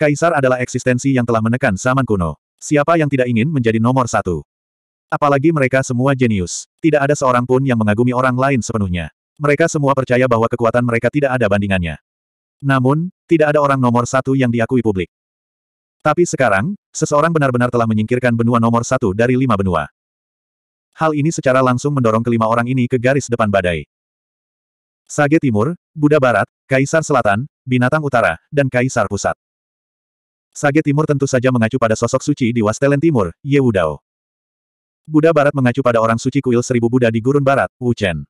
Kaisar adalah eksistensi yang telah menekan zaman kuno. Siapa yang tidak ingin menjadi nomor satu? Apalagi mereka semua jenius. Tidak ada seorang pun yang mengagumi orang lain sepenuhnya. Mereka semua percaya bahwa kekuatan mereka tidak ada bandingannya. Namun, tidak ada orang nomor satu yang diakui publik. Tapi sekarang, seseorang benar-benar telah menyingkirkan benua nomor satu dari lima benua. Hal ini secara langsung mendorong kelima orang ini ke garis depan badai. Sage Timur, Buddha Barat, Kaisar Selatan, Binatang Utara, dan Kaisar Pusat. Sage Timur tentu saja mengacu pada sosok suci di Wastelen Timur, Ye Wudao. Buddha Barat mengacu pada orang suci kuil seribu Buddha di Gurun Barat, Wu Chen.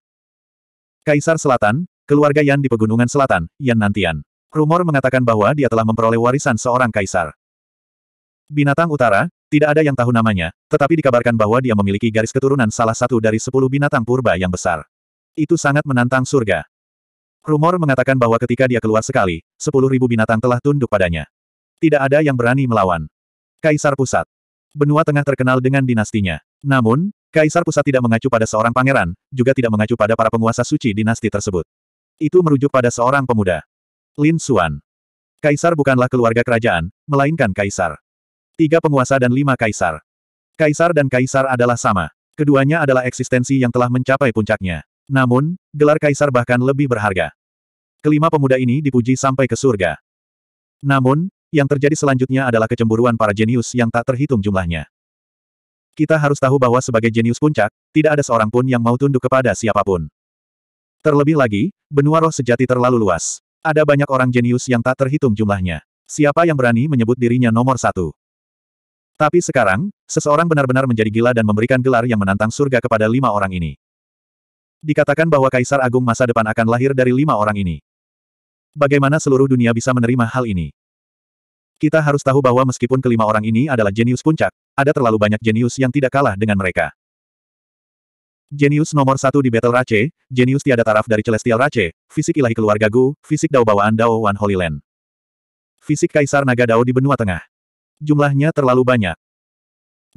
Kaisar Selatan, keluarga Yan di Pegunungan Selatan, Yan Nantian. Rumor mengatakan bahwa dia telah memperoleh warisan seorang kaisar. Binatang utara, tidak ada yang tahu namanya, tetapi dikabarkan bahwa dia memiliki garis keturunan salah satu dari sepuluh binatang purba yang besar. Itu sangat menantang surga. Rumor mengatakan bahwa ketika dia keluar sekali, sepuluh ribu binatang telah tunduk padanya. Tidak ada yang berani melawan. Kaisar Pusat. Benua Tengah terkenal dengan dinastinya. Namun, Kaisar Pusat tidak mengacu pada seorang pangeran, juga tidak mengacu pada para penguasa suci dinasti tersebut. Itu merujuk pada seorang pemuda. Lin Xuan. Kaisar bukanlah keluarga kerajaan, melainkan kaisar. Tiga penguasa dan lima kaisar. Kaisar dan kaisar adalah sama. Keduanya adalah eksistensi yang telah mencapai puncaknya. Namun, gelar kaisar bahkan lebih berharga. Kelima pemuda ini dipuji sampai ke surga. Namun, yang terjadi selanjutnya adalah kecemburuan para jenius yang tak terhitung jumlahnya. Kita harus tahu bahwa sebagai jenius puncak, tidak ada seorang pun yang mau tunduk kepada siapapun. Terlebih lagi, benua roh sejati terlalu luas. Ada banyak orang jenius yang tak terhitung jumlahnya. Siapa yang berani menyebut dirinya nomor satu? Tapi sekarang, seseorang benar-benar menjadi gila dan memberikan gelar yang menantang surga kepada lima orang ini. Dikatakan bahwa Kaisar Agung masa depan akan lahir dari lima orang ini. Bagaimana seluruh dunia bisa menerima hal ini? Kita harus tahu bahwa meskipun kelima orang ini adalah jenius puncak, ada terlalu banyak jenius yang tidak kalah dengan mereka. Jenius nomor satu di Battle Race, jenius tiada taraf dari Celestial Race, fisik ilahi keluarga Gu, fisik Dao bawaan Dao One Holy Land. Fisik Kaisar Naga Dao di benua tengah. Jumlahnya terlalu banyak.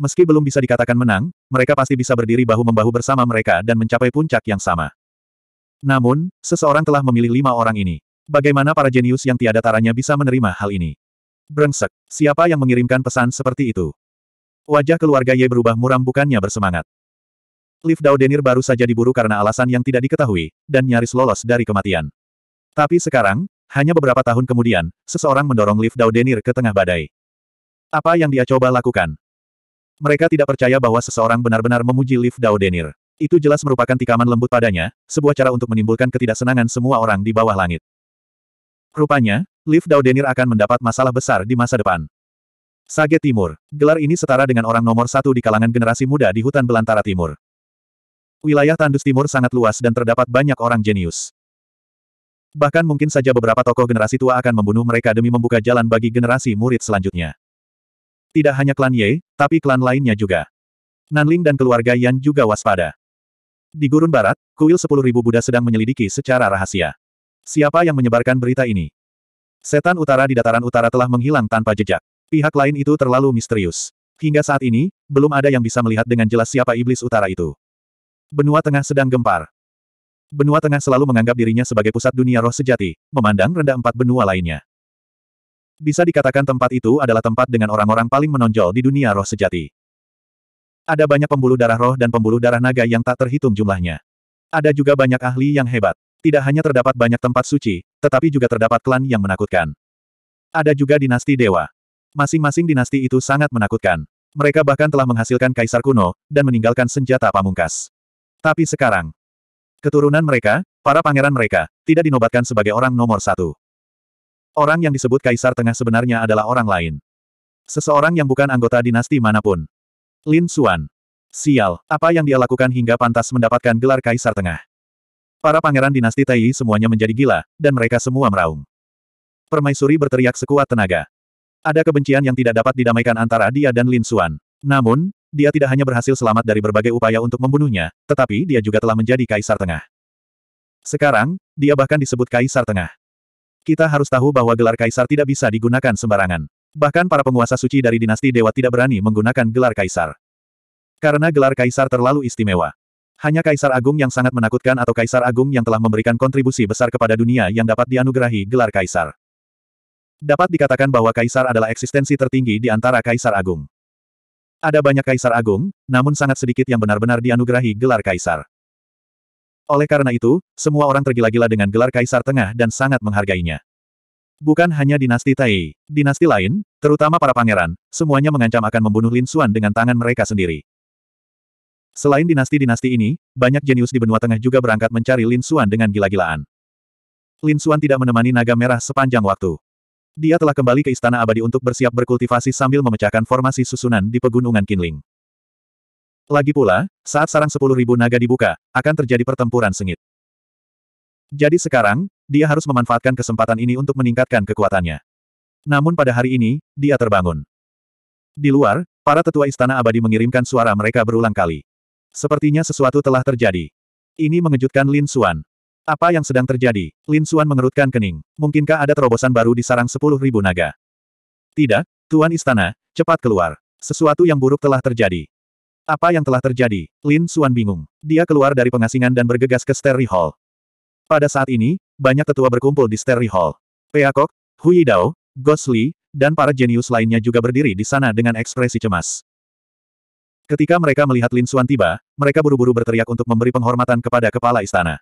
Meski belum bisa dikatakan menang, mereka pasti bisa berdiri bahu-membahu bersama mereka dan mencapai puncak yang sama. Namun, seseorang telah memilih lima orang ini. Bagaimana para jenius yang tiada taranya bisa menerima hal ini? Brengsek, siapa yang mengirimkan pesan seperti itu? Wajah keluarga Ye berubah muram bukannya bersemangat. Liv Daudenir baru saja diburu karena alasan yang tidak diketahui, dan nyaris lolos dari kematian. Tapi sekarang, hanya beberapa tahun kemudian, seseorang mendorong Liv Daudenir ke tengah badai. Apa yang dia coba lakukan? Mereka tidak percaya bahwa seseorang benar-benar memuji Liv Daudenir. Itu jelas merupakan tikaman lembut padanya, sebuah cara untuk menimbulkan ketidaksenangan semua orang di bawah langit. Rupanya, Liv Daudenir akan mendapat masalah besar di masa depan. Sage Timur. Gelar ini setara dengan orang nomor satu di kalangan generasi muda di hutan belantara timur. Wilayah Tandus Timur sangat luas dan terdapat banyak orang jenius. Bahkan mungkin saja beberapa tokoh generasi tua akan membunuh mereka demi membuka jalan bagi generasi murid selanjutnya. Tidak hanya klan Ye, tapi klan lainnya juga. Nanling dan keluarga Yan juga waspada. Di Gurun Barat, kuil 10.000 Buddha sedang menyelidiki secara rahasia. Siapa yang menyebarkan berita ini? Setan utara di dataran utara telah menghilang tanpa jejak. Pihak lain itu terlalu misterius. Hingga saat ini, belum ada yang bisa melihat dengan jelas siapa iblis utara itu. Benua Tengah sedang gempar. Benua Tengah selalu menganggap dirinya sebagai pusat dunia roh sejati, memandang rendah empat benua lainnya. Bisa dikatakan tempat itu adalah tempat dengan orang-orang paling menonjol di dunia roh sejati. Ada banyak pembuluh darah roh dan pembuluh darah naga yang tak terhitung jumlahnya. Ada juga banyak ahli yang hebat. Tidak hanya terdapat banyak tempat suci, tetapi juga terdapat klan yang menakutkan. Ada juga dinasti dewa. Masing-masing dinasti itu sangat menakutkan. Mereka bahkan telah menghasilkan kaisar kuno, dan meninggalkan senjata pamungkas. Tapi sekarang, keturunan mereka, para pangeran mereka, tidak dinobatkan sebagai orang nomor satu. Orang yang disebut kaisar tengah sebenarnya adalah orang lain. Seseorang yang bukan anggota dinasti manapun. Lin Xuan. Sial, apa yang dia lakukan hingga pantas mendapatkan gelar kaisar tengah. Para pangeran dinasti Taiyi semuanya menjadi gila, dan mereka semua meraung. Permaisuri berteriak sekuat tenaga. Ada kebencian yang tidak dapat didamaikan antara dia dan Lin Xuan. Namun, dia tidak hanya berhasil selamat dari berbagai upaya untuk membunuhnya, tetapi dia juga telah menjadi Kaisar Tengah. Sekarang, dia bahkan disebut Kaisar Tengah. Kita harus tahu bahwa gelar Kaisar tidak bisa digunakan sembarangan. Bahkan para penguasa suci dari dinasti dewa tidak berani menggunakan gelar Kaisar. Karena gelar Kaisar terlalu istimewa. Hanya Kaisar Agung yang sangat menakutkan atau Kaisar Agung yang telah memberikan kontribusi besar kepada dunia yang dapat dianugerahi gelar Kaisar. Dapat dikatakan bahwa Kaisar adalah eksistensi tertinggi di antara Kaisar Agung. Ada banyak Kaisar Agung, namun sangat sedikit yang benar-benar dianugerahi gelar Kaisar. Oleh karena itu, semua orang tergila-gila dengan gelar Kaisar Tengah dan sangat menghargainya. Bukan hanya dinasti Tai, dinasti lain, terutama para pangeran, semuanya mengancam akan membunuh Lin Xuan dengan tangan mereka sendiri. Selain dinasti-dinasti ini, banyak jenius di benua tengah juga berangkat mencari Lin Xuan dengan gila-gilaan. Lin Xuan tidak menemani naga merah sepanjang waktu. Dia telah kembali ke Istana Abadi untuk bersiap berkultivasi sambil memecahkan formasi susunan di Pegunungan Kinling. Lagi pula, saat sarang sepuluh ribu naga dibuka, akan terjadi pertempuran sengit. Jadi sekarang, dia harus memanfaatkan kesempatan ini untuk meningkatkan kekuatannya. Namun pada hari ini, dia terbangun. Di luar, para tetua Istana Abadi mengirimkan suara mereka berulang kali. Sepertinya sesuatu telah terjadi. Ini mengejutkan Lin Xuan. Apa yang sedang terjadi? Lin Xuan mengerutkan kening. Mungkinkah ada terobosan baru di sarang sepuluh ribu naga? Tidak, Tuan Istana, cepat keluar. Sesuatu yang buruk telah terjadi. Apa yang telah terjadi? Lin Xuan bingung. Dia keluar dari pengasingan dan bergegas ke Sterry Hall. Pada saat ini, banyak tetua berkumpul di Sterry Hall. Peacock, Hui Dao, Gosli, dan para jenius lainnya juga berdiri di sana dengan ekspresi cemas. Ketika mereka melihat Lin Xuan tiba, mereka buru-buru berteriak untuk memberi penghormatan kepada kepala istana.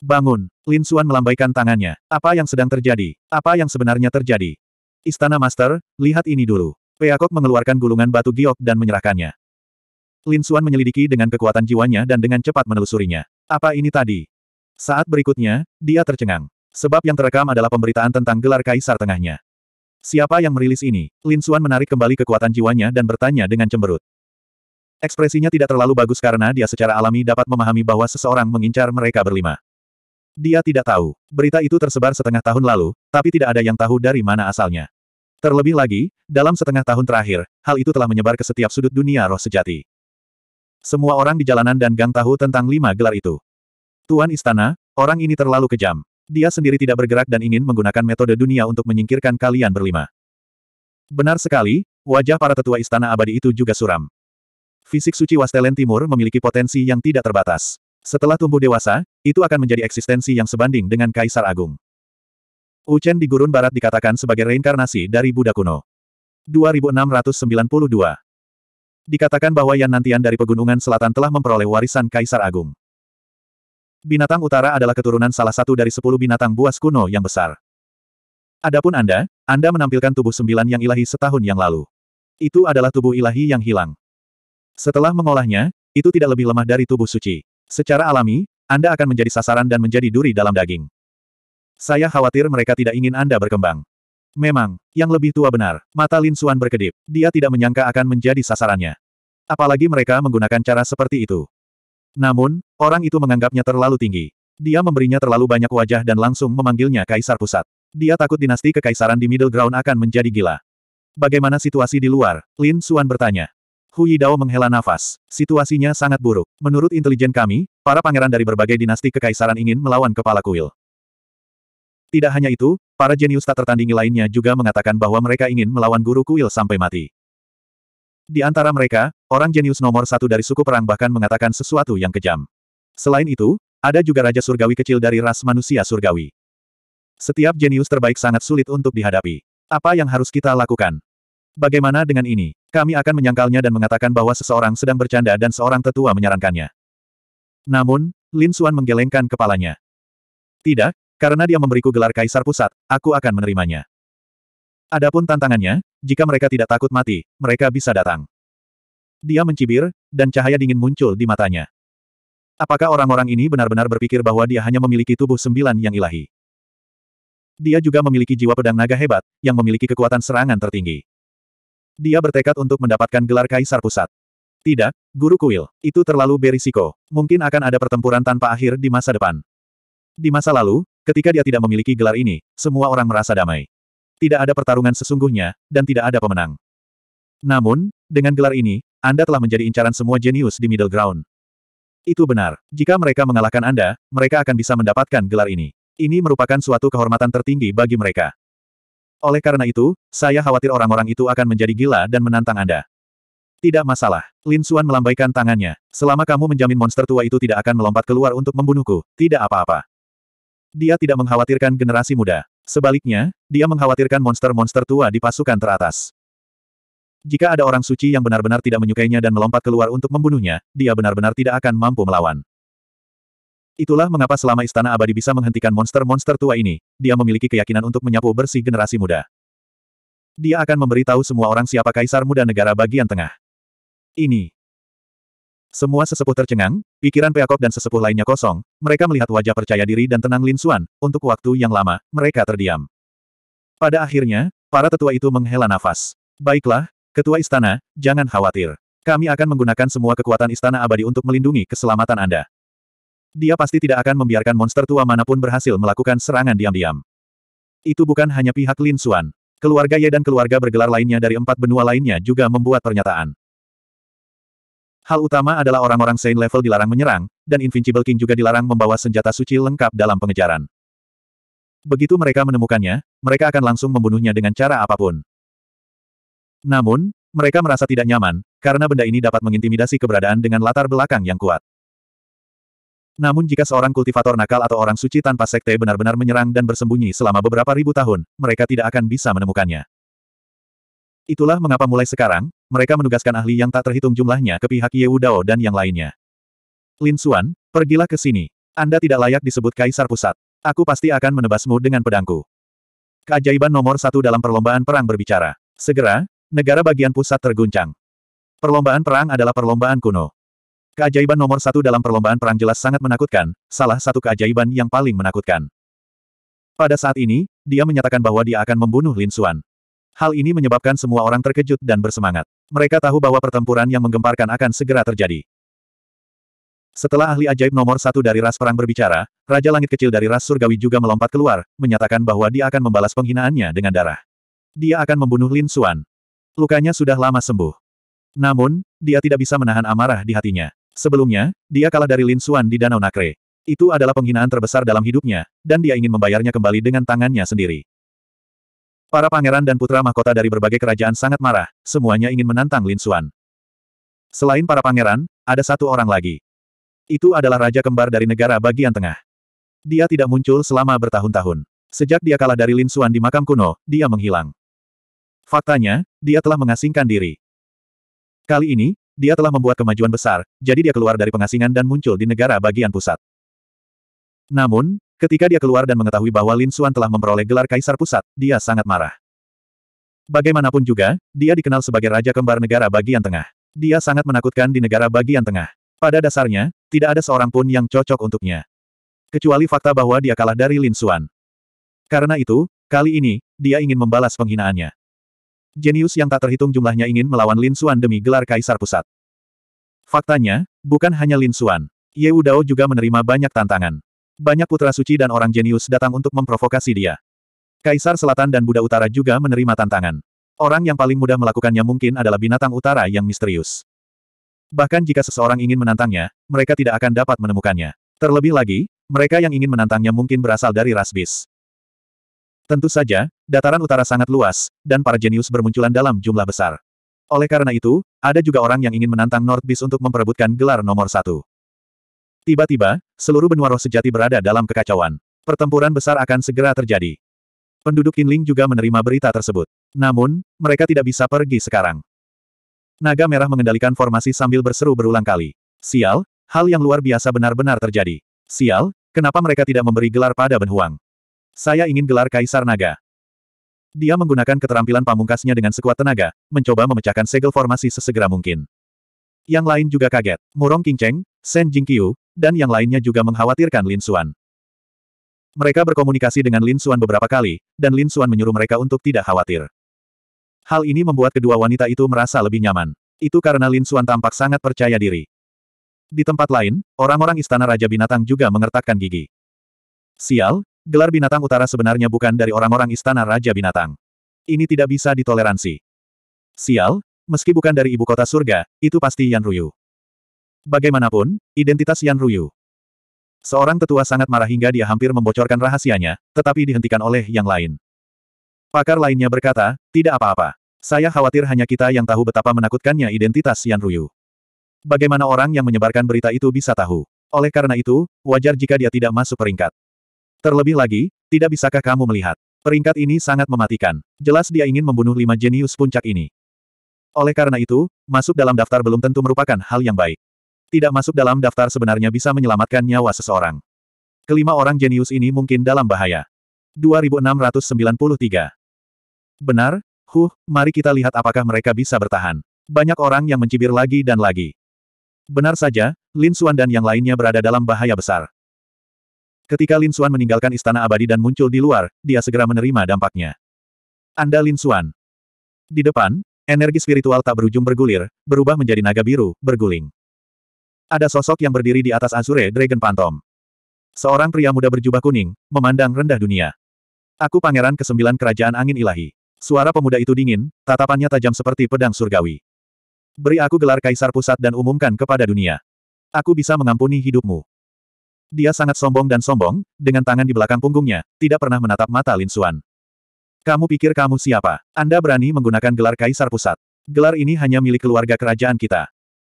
Bangun! Lin Xuan melambaikan tangannya. Apa yang sedang terjadi? Apa yang sebenarnya terjadi? Istana Master, lihat ini dulu. Peacock mengeluarkan gulungan batu giok dan menyerahkannya. Lin Xuan menyelidiki dengan kekuatan jiwanya dan dengan cepat menelusurinya. Apa ini tadi? Saat berikutnya, dia tercengang. Sebab yang terekam adalah pemberitaan tentang gelar kaisar tengahnya. Siapa yang merilis ini? Lin Xuan menarik kembali kekuatan jiwanya dan bertanya dengan cemberut. Ekspresinya tidak terlalu bagus karena dia secara alami dapat memahami bahwa seseorang mengincar mereka berlima. Dia tidak tahu. Berita itu tersebar setengah tahun lalu, tapi tidak ada yang tahu dari mana asalnya. Terlebih lagi, dalam setengah tahun terakhir, hal itu telah menyebar ke setiap sudut dunia roh sejati. Semua orang di jalanan dan gang tahu tentang lima gelar itu. Tuan Istana, orang ini terlalu kejam. Dia sendiri tidak bergerak dan ingin menggunakan metode dunia untuk menyingkirkan kalian berlima. Benar sekali, wajah para tetua istana abadi itu juga suram. Fisik suci Wastelen Timur memiliki potensi yang tidak terbatas. Setelah tumbuh dewasa, itu akan menjadi eksistensi yang sebanding dengan Kaisar Agung. Uchen di Gurun Barat dikatakan sebagai reinkarnasi dari Buddha kuno. 2692 Dikatakan bahwa Yan Nantian dari Pegunungan Selatan telah memperoleh warisan Kaisar Agung. Binatang utara adalah keturunan salah satu dari sepuluh binatang buas kuno yang besar. Adapun Anda, Anda menampilkan tubuh sembilan yang ilahi setahun yang lalu. Itu adalah tubuh ilahi yang hilang. Setelah mengolahnya, itu tidak lebih lemah dari tubuh suci. Secara alami, Anda akan menjadi sasaran dan menjadi duri dalam daging. Saya khawatir mereka tidak ingin Anda berkembang. Memang, yang lebih tua benar, mata Lin Suan berkedip. Dia tidak menyangka akan menjadi sasarannya. Apalagi mereka menggunakan cara seperti itu. Namun, orang itu menganggapnya terlalu tinggi. Dia memberinya terlalu banyak wajah dan langsung memanggilnya Kaisar Pusat. Dia takut dinasti kekaisaran di Middle Ground akan menjadi gila. Bagaimana situasi di luar? Lin Suan bertanya. Hu Dao menghela nafas. Situasinya sangat buruk. Menurut intelijen kami, para pangeran dari berbagai dinasti kekaisaran ingin melawan kepala kuil. Tidak hanya itu, para jenius tak tertandingi lainnya juga mengatakan bahwa mereka ingin melawan guru kuil sampai mati. Di antara mereka, orang jenius nomor satu dari suku perang bahkan mengatakan sesuatu yang kejam. Selain itu, ada juga Raja Surgawi kecil dari ras manusia Surgawi. Setiap jenius terbaik sangat sulit untuk dihadapi. Apa yang harus kita lakukan? Bagaimana dengan ini? Kami akan menyangkalnya dan mengatakan bahwa seseorang sedang bercanda dan seorang tetua menyarankannya. Namun, Lin Xuan menggelengkan kepalanya. Tidak, karena dia memberiku gelar kaisar pusat, aku akan menerimanya. Adapun tantangannya, jika mereka tidak takut mati, mereka bisa datang. Dia mencibir, dan cahaya dingin muncul di matanya. Apakah orang-orang ini benar-benar berpikir bahwa dia hanya memiliki tubuh sembilan yang ilahi? Dia juga memiliki jiwa pedang naga hebat, yang memiliki kekuatan serangan tertinggi. Dia bertekad untuk mendapatkan gelar kaisar pusat. Tidak, Guru Kuil, itu terlalu berisiko. Mungkin akan ada pertempuran tanpa akhir di masa depan. Di masa lalu, ketika dia tidak memiliki gelar ini, semua orang merasa damai. Tidak ada pertarungan sesungguhnya, dan tidak ada pemenang. Namun, dengan gelar ini, Anda telah menjadi incaran semua jenius di middle ground. Itu benar. Jika mereka mengalahkan Anda, mereka akan bisa mendapatkan gelar ini. Ini merupakan suatu kehormatan tertinggi bagi mereka. Oleh karena itu, saya khawatir orang-orang itu akan menjadi gila dan menantang Anda. Tidak masalah. Lin Xuan melambaikan tangannya. Selama kamu menjamin monster tua itu tidak akan melompat keluar untuk membunuhku, tidak apa-apa. Dia tidak mengkhawatirkan generasi muda. Sebaliknya, dia mengkhawatirkan monster-monster tua di pasukan teratas. Jika ada orang suci yang benar-benar tidak menyukainya dan melompat keluar untuk membunuhnya, dia benar-benar tidak akan mampu melawan. Itulah mengapa selama Istana Abadi bisa menghentikan monster-monster tua ini, dia memiliki keyakinan untuk menyapu bersih generasi muda. Dia akan memberitahu semua orang siapa kaisar muda negara bagian tengah. Ini. Semua sesepuh tercengang, pikiran Peakop dan sesepuh lainnya kosong, mereka melihat wajah percaya diri dan tenang Lin Suan. untuk waktu yang lama, mereka terdiam. Pada akhirnya, para tetua itu menghela nafas. Baiklah, ketua istana, jangan khawatir. Kami akan menggunakan semua kekuatan istana abadi untuk melindungi keselamatan Anda. Dia pasti tidak akan membiarkan monster tua manapun berhasil melakukan serangan diam-diam. Itu bukan hanya pihak Lin Xuan. Keluarga Ye dan keluarga bergelar lainnya dari empat benua lainnya juga membuat pernyataan. Hal utama adalah orang-orang Saint level dilarang menyerang, dan Invincible King juga dilarang membawa senjata suci lengkap dalam pengejaran. Begitu mereka menemukannya, mereka akan langsung membunuhnya dengan cara apapun. Namun, mereka merasa tidak nyaman, karena benda ini dapat mengintimidasi keberadaan dengan latar belakang yang kuat. Namun jika seorang kultivator nakal atau orang suci tanpa sekte benar-benar menyerang dan bersembunyi selama beberapa ribu tahun, mereka tidak akan bisa menemukannya. Itulah mengapa mulai sekarang, mereka menugaskan ahli yang tak terhitung jumlahnya ke pihak Ye Dao dan yang lainnya. Lin Xuan, pergilah ke sini. Anda tidak layak disebut kaisar pusat. Aku pasti akan menebasmu dengan pedangku. Keajaiban nomor satu dalam perlombaan perang berbicara. Segera, negara bagian pusat terguncang. Perlombaan perang adalah perlombaan kuno. Keajaiban nomor satu dalam perlombaan perang jelas sangat menakutkan, salah satu keajaiban yang paling menakutkan. Pada saat ini, dia menyatakan bahwa dia akan membunuh Lin Xuan. Hal ini menyebabkan semua orang terkejut dan bersemangat. Mereka tahu bahwa pertempuran yang menggemparkan akan segera terjadi. Setelah ahli ajaib nomor satu dari ras perang berbicara, Raja Langit Kecil dari ras surgawi juga melompat keluar, menyatakan bahwa dia akan membalas penghinaannya dengan darah. Dia akan membunuh Lin Xuan. Lukanya sudah lama sembuh. Namun, dia tidak bisa menahan amarah di hatinya. Sebelumnya, dia kalah dari Lin Xuan di Danau Nakre. Itu adalah penghinaan terbesar dalam hidupnya, dan dia ingin membayarnya kembali dengan tangannya sendiri. Para pangeran dan putra mahkota dari berbagai kerajaan sangat marah, semuanya ingin menantang Lin Xuan. Selain para pangeran, ada satu orang lagi. Itu adalah raja kembar dari negara bagian tengah. Dia tidak muncul selama bertahun-tahun. Sejak dia kalah dari Lin Xuan di makam kuno, dia menghilang. Faktanya, dia telah mengasingkan diri. Kali ini, dia telah membuat kemajuan besar, jadi dia keluar dari pengasingan dan muncul di negara bagian pusat. Namun, ketika dia keluar dan mengetahui bahwa Lin Xuan telah memperoleh gelar kaisar pusat, dia sangat marah. Bagaimanapun juga, dia dikenal sebagai raja kembar negara bagian tengah. Dia sangat menakutkan di negara bagian tengah. Pada dasarnya, tidak ada seorang pun yang cocok untuknya. Kecuali fakta bahwa dia kalah dari Lin Xuan. Karena itu, kali ini, dia ingin membalas penghinaannya. Jenius yang tak terhitung jumlahnya ingin melawan Lin Xuan demi gelar kaisar pusat. Faktanya, bukan hanya Lin Xuan. Ye Dao juga menerima banyak tantangan. Banyak putra suci dan orang jenius datang untuk memprovokasi dia. Kaisar Selatan dan Buddha Utara juga menerima tantangan. Orang yang paling mudah melakukannya mungkin adalah binatang utara yang misterius. Bahkan jika seseorang ingin menantangnya, mereka tidak akan dapat menemukannya. Terlebih lagi, mereka yang ingin menantangnya mungkin berasal dari ras bis. Tentu saja, dataran utara sangat luas, dan para jenius bermunculan dalam jumlah besar. Oleh karena itu, ada juga orang yang ingin menantang North Beast untuk memperebutkan gelar nomor satu. Tiba-tiba, seluruh benua roh sejati berada dalam kekacauan. Pertempuran besar akan segera terjadi. Penduduk Inling juga menerima berita tersebut. Namun, mereka tidak bisa pergi sekarang. Naga merah mengendalikan formasi sambil berseru berulang kali. Sial, hal yang luar biasa benar-benar terjadi. Sial, kenapa mereka tidak memberi gelar pada Benhuang? Saya ingin gelar Kaisar Naga. Dia menggunakan keterampilan pamungkasnya dengan sekuat tenaga, mencoba memecahkan segel formasi sesegera mungkin. Yang lain juga kaget. Murong Qingcheng, Shen Jingqiu, dan yang lainnya juga mengkhawatirkan Lin Xuan. Mereka berkomunikasi dengan Lin Xuan beberapa kali, dan Lin Xuan menyuruh mereka untuk tidak khawatir. Hal ini membuat kedua wanita itu merasa lebih nyaman. Itu karena Lin Xuan tampak sangat percaya diri. Di tempat lain, orang-orang istana Raja Binatang juga mengertakkan gigi. Sial, Gelar binatang utara sebenarnya bukan dari orang-orang istana Raja Binatang. Ini tidak bisa ditoleransi. Sial, meski bukan dari ibu kota surga, itu pasti Yan Ruyu. Bagaimanapun, identitas Yan Ruyu. Seorang tetua sangat marah hingga dia hampir membocorkan rahasianya, tetapi dihentikan oleh yang lain. Pakar lainnya berkata, tidak apa-apa. Saya khawatir hanya kita yang tahu betapa menakutkannya identitas Yan Ruyu. Bagaimana orang yang menyebarkan berita itu bisa tahu? Oleh karena itu, wajar jika dia tidak masuk peringkat. Terlebih lagi, tidak bisakah kamu melihat? Peringkat ini sangat mematikan. Jelas dia ingin membunuh lima jenius puncak ini. Oleh karena itu, masuk dalam daftar belum tentu merupakan hal yang baik. Tidak masuk dalam daftar sebenarnya bisa menyelamatkan nyawa seseorang. Kelima orang jenius ini mungkin dalam bahaya. 2693 Benar, huh, mari kita lihat apakah mereka bisa bertahan. Banyak orang yang mencibir lagi dan lagi. Benar saja, Lin Xuan dan yang lainnya berada dalam bahaya besar. Ketika Lin Suan meninggalkan istana abadi dan muncul di luar, dia segera menerima dampaknya. Anda Lin Suan. Di depan, energi spiritual tak berujung bergulir, berubah menjadi naga biru, berguling. Ada sosok yang berdiri di atas Azure Dragon Phantom. Seorang pria muda berjubah kuning, memandang rendah dunia. Aku pangeran kesembilan kerajaan angin ilahi. Suara pemuda itu dingin, tatapannya tajam seperti pedang surgawi. Beri aku gelar kaisar pusat dan umumkan kepada dunia. Aku bisa mengampuni hidupmu. Dia sangat sombong dan sombong, dengan tangan di belakang punggungnya, tidak pernah menatap mata Lin Xuan. Kamu pikir kamu siapa? Anda berani menggunakan gelar Kaisar Pusat. Gelar ini hanya milik keluarga kerajaan kita.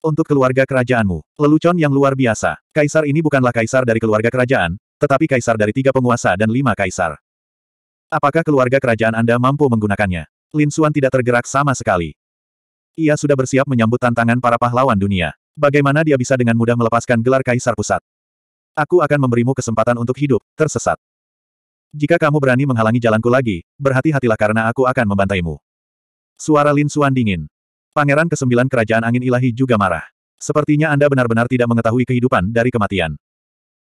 Untuk keluarga kerajaanmu, lelucon yang luar biasa. Kaisar ini bukanlah kaisar dari keluarga kerajaan, tetapi kaisar dari tiga penguasa dan lima kaisar. Apakah keluarga kerajaan Anda mampu menggunakannya? Lin Xuan tidak tergerak sama sekali. Ia sudah bersiap menyambut tantangan para pahlawan dunia. Bagaimana dia bisa dengan mudah melepaskan gelar kaisar pusat? Aku akan memberimu kesempatan untuk hidup, tersesat. Jika kamu berani menghalangi jalanku lagi, berhati-hatilah karena aku akan membantaimu. Suara Lin Suan dingin. Pangeran kesembilan kerajaan angin ilahi juga marah. Sepertinya Anda benar-benar tidak mengetahui kehidupan dari kematian.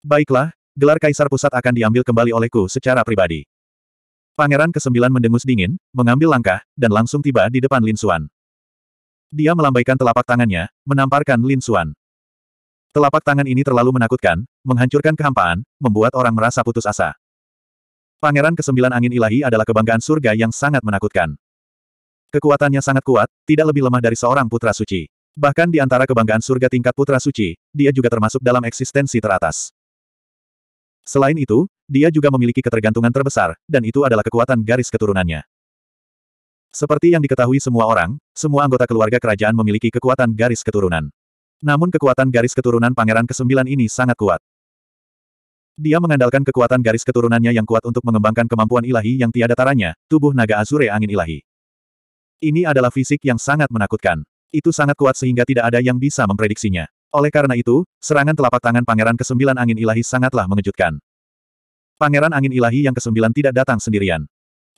Baiklah, gelar kaisar pusat akan diambil kembali olehku secara pribadi. Pangeran kesembilan mendengus dingin, mengambil langkah, dan langsung tiba di depan Lin Suan. Dia melambaikan telapak tangannya, menamparkan Lin Suan. Telapak tangan ini terlalu menakutkan, menghancurkan kehampaan, membuat orang merasa putus asa. Pangeran kesembilan angin ilahi adalah kebanggaan surga yang sangat menakutkan. Kekuatannya sangat kuat, tidak lebih lemah dari seorang putra suci. Bahkan di antara kebanggaan surga tingkat putra suci, dia juga termasuk dalam eksistensi teratas. Selain itu, dia juga memiliki ketergantungan terbesar, dan itu adalah kekuatan garis keturunannya. Seperti yang diketahui semua orang, semua anggota keluarga kerajaan memiliki kekuatan garis keturunan. Namun kekuatan garis keturunan Pangeran Kesembilan ini sangat kuat. Dia mengandalkan kekuatan garis keturunannya yang kuat untuk mengembangkan kemampuan ilahi yang tiada taranya, tubuh naga azure angin ilahi. Ini adalah fisik yang sangat menakutkan. Itu sangat kuat sehingga tidak ada yang bisa memprediksinya. Oleh karena itu, serangan telapak tangan Pangeran Kesembilan Angin Ilahi sangatlah mengejutkan. Pangeran Angin Ilahi yang kesembilan tidak datang sendirian.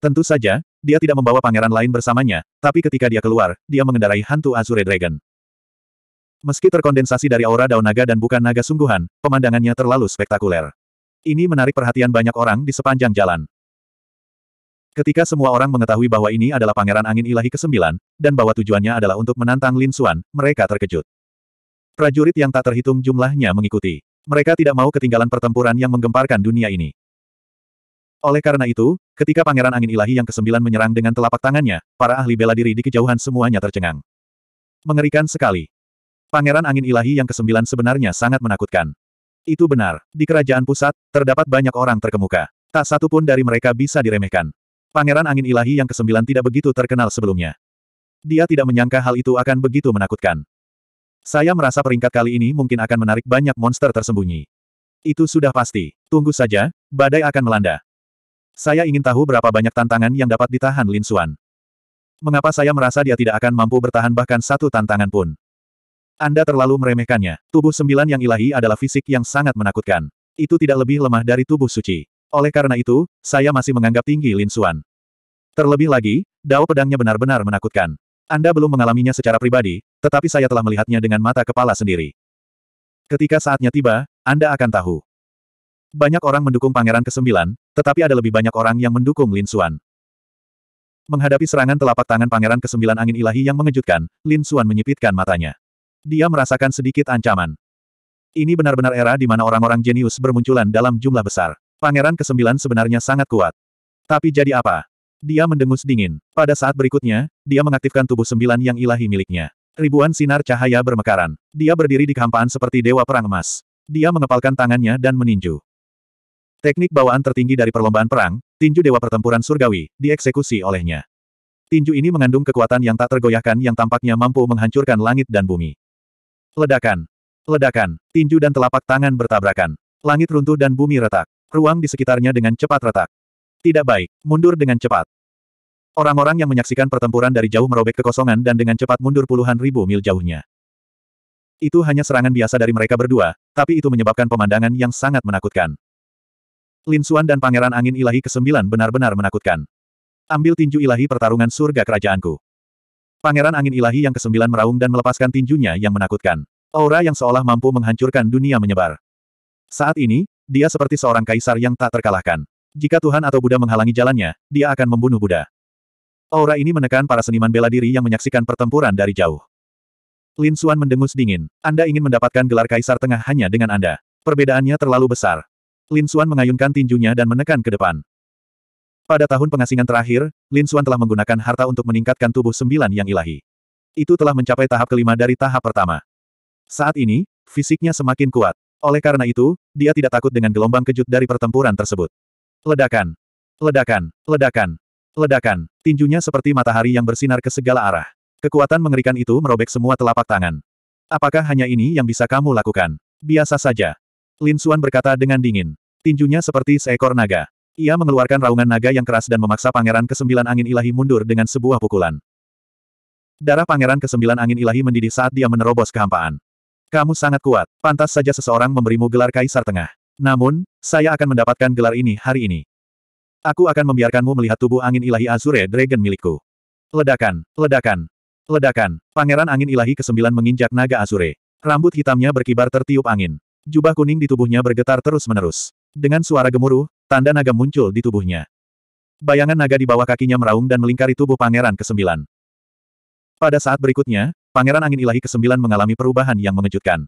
Tentu saja, dia tidak membawa pangeran lain bersamanya, tapi ketika dia keluar, dia mengendarai hantu Azure Dragon. Meski terkondensasi dari aura daun naga dan bukan naga sungguhan, pemandangannya terlalu spektakuler. Ini menarik perhatian banyak orang di sepanjang jalan. Ketika semua orang mengetahui bahwa ini adalah Pangeran Angin Ilahi ke-9, dan bahwa tujuannya adalah untuk menantang Lin Xuan, mereka terkejut. Prajurit yang tak terhitung jumlahnya mengikuti. Mereka tidak mau ketinggalan pertempuran yang menggemparkan dunia ini. Oleh karena itu, ketika Pangeran Angin Ilahi yang ke-9 menyerang dengan telapak tangannya, para ahli bela diri di kejauhan semuanya tercengang. Mengerikan sekali. Pangeran Angin Ilahi yang kesembilan sebenarnya sangat menakutkan. Itu benar, di kerajaan pusat, terdapat banyak orang terkemuka. Tak satu pun dari mereka bisa diremehkan. Pangeran Angin Ilahi yang kesembilan tidak begitu terkenal sebelumnya. Dia tidak menyangka hal itu akan begitu menakutkan. Saya merasa peringkat kali ini mungkin akan menarik banyak monster tersembunyi. Itu sudah pasti. Tunggu saja, badai akan melanda. Saya ingin tahu berapa banyak tantangan yang dapat ditahan Lin Xuan. Mengapa saya merasa dia tidak akan mampu bertahan bahkan satu tantangan pun? Anda terlalu meremehkannya. Tubuh sembilan yang ilahi adalah fisik yang sangat menakutkan. Itu tidak lebih lemah dari tubuh suci. Oleh karena itu, saya masih menganggap tinggi Lin Xuan. Terlebih lagi, dao pedangnya benar-benar menakutkan. Anda belum mengalaminya secara pribadi, tetapi saya telah melihatnya dengan mata kepala sendiri. Ketika saatnya tiba, Anda akan tahu. Banyak orang mendukung Pangeran ke-9, tetapi ada lebih banyak orang yang mendukung Lin Xuan. Menghadapi serangan telapak tangan Pangeran ke-9 angin ilahi yang mengejutkan, Lin Xuan menyipitkan matanya. Dia merasakan sedikit ancaman. Ini benar-benar era di mana orang-orang jenius bermunculan dalam jumlah besar. Pangeran kesembilan sebenarnya sangat kuat. Tapi jadi apa? Dia mendengus dingin. Pada saat berikutnya, dia mengaktifkan tubuh sembilan yang ilahi miliknya. Ribuan sinar cahaya bermekaran. Dia berdiri di kehampaan seperti dewa perang emas. Dia mengepalkan tangannya dan meninju. Teknik bawaan tertinggi dari perlombaan perang, tinju dewa pertempuran surgawi, dieksekusi olehnya. Tinju ini mengandung kekuatan yang tak tergoyahkan yang tampaknya mampu menghancurkan langit dan bumi. Ledakan. Ledakan. Tinju dan telapak tangan bertabrakan. Langit runtuh dan bumi retak. Ruang di sekitarnya dengan cepat retak. Tidak baik. Mundur dengan cepat. Orang-orang yang menyaksikan pertempuran dari jauh merobek kekosongan dan dengan cepat mundur puluhan ribu mil jauhnya. Itu hanya serangan biasa dari mereka berdua, tapi itu menyebabkan pemandangan yang sangat menakutkan. Lin Xuan dan Pangeran Angin Ilahi ke-9 benar-benar menakutkan. Ambil tinju ilahi pertarungan surga kerajaanku. Pangeran Angin Ilahi yang kesembilan meraung dan melepaskan tinjunya yang menakutkan. Aura yang seolah mampu menghancurkan dunia menyebar. Saat ini, dia seperti seorang kaisar yang tak terkalahkan. Jika Tuhan atau Buddha menghalangi jalannya, dia akan membunuh Buddha. Aura ini menekan para seniman bela diri yang menyaksikan pertempuran dari jauh. Lin Xuan mendengus dingin. Anda ingin mendapatkan gelar kaisar tengah hanya dengan Anda. Perbedaannya terlalu besar. Lin Xuan mengayunkan tinjunya dan menekan ke depan. Pada tahun pengasingan terakhir, Lin Xuan telah menggunakan harta untuk meningkatkan tubuh sembilan yang ilahi. Itu telah mencapai tahap kelima dari tahap pertama. Saat ini, fisiknya semakin kuat. Oleh karena itu, dia tidak takut dengan gelombang kejut dari pertempuran tersebut. Ledakan. Ledakan. Ledakan. Ledakan. Tinjunya seperti matahari yang bersinar ke segala arah. Kekuatan mengerikan itu merobek semua telapak tangan. Apakah hanya ini yang bisa kamu lakukan? Biasa saja. Lin Xuan berkata dengan dingin. Tinjunya seperti seekor naga. Ia mengeluarkan raungan naga yang keras dan memaksa Pangeran Kesembilan Angin Ilahi mundur dengan sebuah pukulan. Darah Pangeran Kesembilan Angin Ilahi mendidih saat dia menerobos kehampaan. Kamu sangat kuat, pantas saja seseorang memberimu gelar Kaisar Tengah. Namun, saya akan mendapatkan gelar ini hari ini. Aku akan membiarkanmu melihat tubuh angin ilahi Azure Dragon milikku. Ledakan, ledakan, ledakan. Pangeran angin ilahi kesembilan menginjak naga Azure. Rambut hitamnya berkibar tertiup angin. Jubah kuning di tubuhnya bergetar terus-menerus. Dengan suara gemuruh, Tanda naga muncul di tubuhnya. Bayangan naga di bawah kakinya meraung dan melingkari tubuh pangeran ke-9. Pada saat berikutnya, pangeran angin ilahi ke-9 mengalami perubahan yang mengejutkan.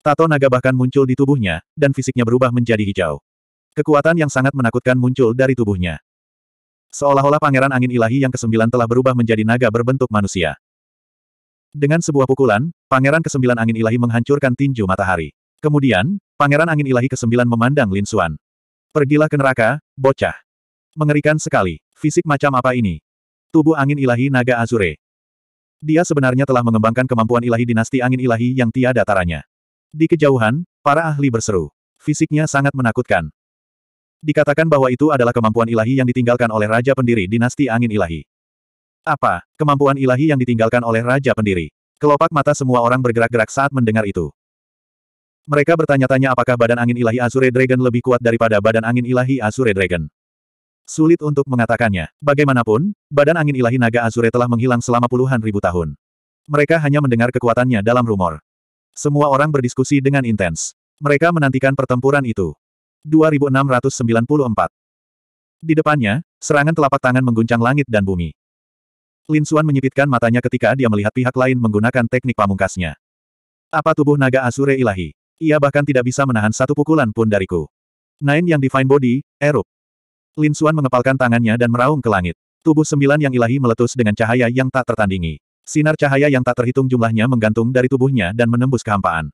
Tato naga bahkan muncul di tubuhnya, dan fisiknya berubah menjadi hijau. Kekuatan yang sangat menakutkan muncul dari tubuhnya. Seolah-olah pangeran angin ilahi yang kesembilan telah berubah menjadi naga berbentuk manusia. Dengan sebuah pukulan, pangeran kesembilan angin ilahi menghancurkan tinju matahari. Kemudian, pangeran angin ilahi kesembilan memandang Lin Suan. Pergilah ke neraka, bocah. Mengerikan sekali. Fisik macam apa ini? Tubuh angin ilahi naga Azure. Dia sebenarnya telah mengembangkan kemampuan ilahi dinasti angin ilahi yang tiada taranya. Di kejauhan, para ahli berseru. Fisiknya sangat menakutkan. Dikatakan bahwa itu adalah kemampuan ilahi yang ditinggalkan oleh Raja Pendiri Dinasti Angin Ilahi. Apa, kemampuan ilahi yang ditinggalkan oleh Raja Pendiri? Kelopak mata semua orang bergerak-gerak saat mendengar itu. Mereka bertanya-tanya apakah badan angin ilahi Azure Dragon lebih kuat daripada badan angin ilahi Azure Dragon. Sulit untuk mengatakannya. Bagaimanapun, badan angin ilahi naga Azure telah menghilang selama puluhan ribu tahun. Mereka hanya mendengar kekuatannya dalam rumor. Semua orang berdiskusi dengan intens. Mereka menantikan pertempuran itu. 2694 Di depannya, serangan telapak tangan mengguncang langit dan bumi. Lin Suan menyipitkan matanya ketika dia melihat pihak lain menggunakan teknik pamungkasnya. Apa tubuh naga Azure ilahi? Ia bahkan tidak bisa menahan satu pukulan pun dariku. Nine yang Divine Body, erup. Lin Xuan mengepalkan tangannya dan meraung ke langit. Tubuh sembilan yang ilahi meletus dengan cahaya yang tak tertandingi. Sinar cahaya yang tak terhitung jumlahnya menggantung dari tubuhnya dan menembus kehampaan.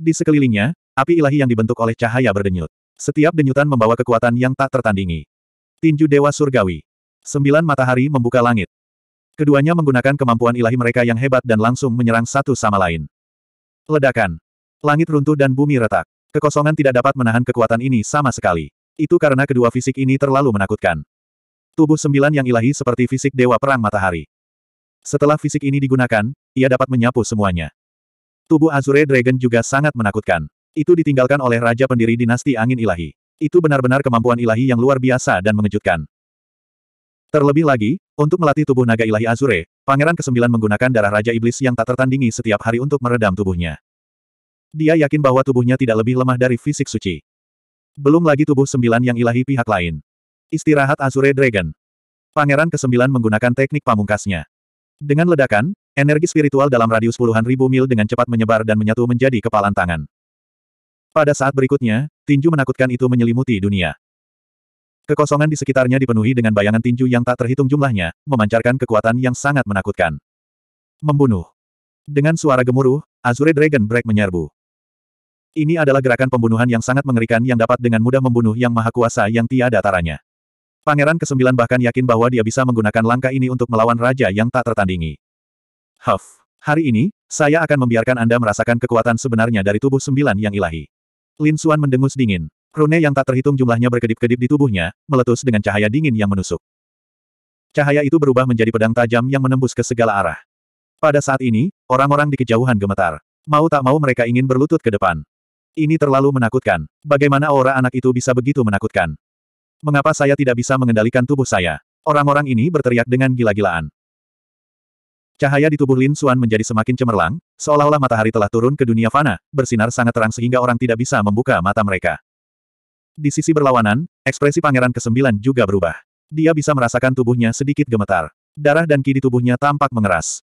Di sekelilingnya, api ilahi yang dibentuk oleh cahaya berdenyut. Setiap denyutan membawa kekuatan yang tak tertandingi. Tinju Dewa Surgawi. Sembilan matahari membuka langit. Keduanya menggunakan kemampuan ilahi mereka yang hebat dan langsung menyerang satu sama lain. Ledakan. Langit runtuh dan bumi retak. Kekosongan tidak dapat menahan kekuatan ini sama sekali. Itu karena kedua fisik ini terlalu menakutkan. Tubuh sembilan yang ilahi seperti fisik Dewa Perang Matahari. Setelah fisik ini digunakan, ia dapat menyapu semuanya. Tubuh Azure Dragon juga sangat menakutkan. Itu ditinggalkan oleh Raja Pendiri Dinasti Angin Ilahi. Itu benar-benar kemampuan ilahi yang luar biasa dan mengejutkan. Terlebih lagi, untuk melatih tubuh naga ilahi Azure, Pangeran Kesembilan menggunakan darah Raja Iblis yang tak tertandingi setiap hari untuk meredam tubuhnya. Dia yakin bahwa tubuhnya tidak lebih lemah dari fisik suci. Belum lagi tubuh sembilan yang ilahi pihak lain. Istirahat Azure Dragon. Pangeran kesembilan menggunakan teknik pamungkasnya. Dengan ledakan, energi spiritual dalam radius puluhan ribu mil dengan cepat menyebar dan menyatu menjadi kepalan tangan. Pada saat berikutnya, tinju menakutkan itu menyelimuti dunia. Kekosongan di sekitarnya dipenuhi dengan bayangan tinju yang tak terhitung jumlahnya, memancarkan kekuatan yang sangat menakutkan. Membunuh. Dengan suara gemuruh, Azure Dragon Break menyerbu. Ini adalah gerakan pembunuhan yang sangat mengerikan yang dapat dengan mudah membunuh yang maha kuasa yang tiada taranya. Pangeran kesembilan bahkan yakin bahwa dia bisa menggunakan langkah ini untuk melawan raja yang tak tertandingi. Huff. Hari ini, saya akan membiarkan Anda merasakan kekuatan sebenarnya dari tubuh sembilan yang ilahi. Lin Suan mendengus dingin. Rune yang tak terhitung jumlahnya berkedip-kedip di tubuhnya, meletus dengan cahaya dingin yang menusuk. Cahaya itu berubah menjadi pedang tajam yang menembus ke segala arah. Pada saat ini, orang-orang di kejauhan gemetar. Mau tak mau mereka ingin berlutut ke depan. Ini terlalu menakutkan. Bagaimana aura anak itu bisa begitu menakutkan? Mengapa saya tidak bisa mengendalikan tubuh saya? Orang-orang ini berteriak dengan gila-gilaan. Cahaya di tubuh Lin Suan menjadi semakin cemerlang, seolah-olah matahari telah turun ke dunia fana, bersinar sangat terang sehingga orang tidak bisa membuka mata mereka. Di sisi berlawanan, ekspresi Pangeran Kesembilan juga berubah. Dia bisa merasakan tubuhnya sedikit gemetar. Darah dan ki di tubuhnya tampak mengeras.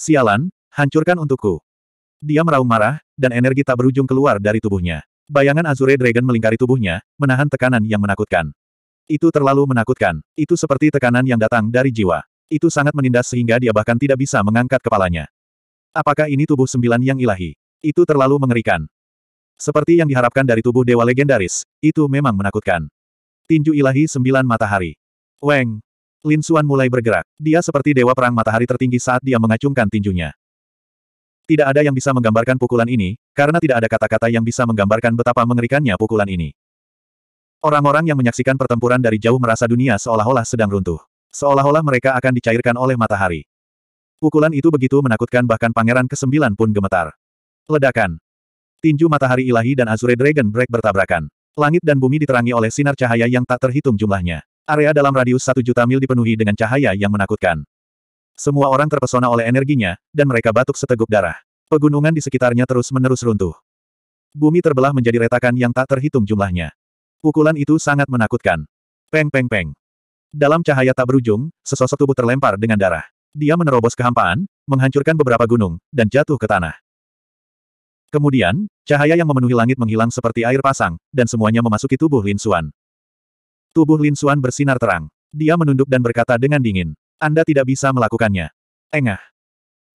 Sialan, hancurkan untukku. Dia meraung marah, dan energi tak berujung keluar dari tubuhnya. Bayangan Azure Dragon melingkari tubuhnya, menahan tekanan yang menakutkan. Itu terlalu menakutkan. Itu seperti tekanan yang datang dari jiwa. Itu sangat menindas sehingga dia bahkan tidak bisa mengangkat kepalanya. Apakah ini tubuh sembilan yang ilahi? Itu terlalu mengerikan. Seperti yang diharapkan dari tubuh dewa legendaris, itu memang menakutkan. Tinju ilahi sembilan matahari. Weng! Lin Xuan mulai bergerak. Dia seperti dewa perang matahari tertinggi saat dia mengacungkan tinjunya. Tidak ada yang bisa menggambarkan pukulan ini, karena tidak ada kata-kata yang bisa menggambarkan betapa mengerikannya pukulan ini. Orang-orang yang menyaksikan pertempuran dari jauh merasa dunia seolah-olah sedang runtuh. Seolah-olah mereka akan dicairkan oleh matahari. Pukulan itu begitu menakutkan bahkan pangeran ke-9 pun gemetar. Ledakan. Tinju matahari ilahi dan Azure Dragon Break bertabrakan. Langit dan bumi diterangi oleh sinar cahaya yang tak terhitung jumlahnya. Area dalam radius satu juta mil dipenuhi dengan cahaya yang menakutkan. Semua orang terpesona oleh energinya, dan mereka batuk seteguk darah. Pegunungan di sekitarnya terus-menerus runtuh. Bumi terbelah menjadi retakan yang tak terhitung jumlahnya. Pukulan itu sangat menakutkan. Peng peng peng. Dalam cahaya tak berujung, sesosok tubuh terlempar dengan darah. Dia menerobos kehampaan, menghancurkan beberapa gunung, dan jatuh ke tanah. Kemudian, cahaya yang memenuhi langit menghilang seperti air pasang, dan semuanya memasuki tubuh Lin Xuan. Tubuh Lin Xuan bersinar terang. Dia menunduk dan berkata dengan dingin. Anda tidak bisa melakukannya. Engah.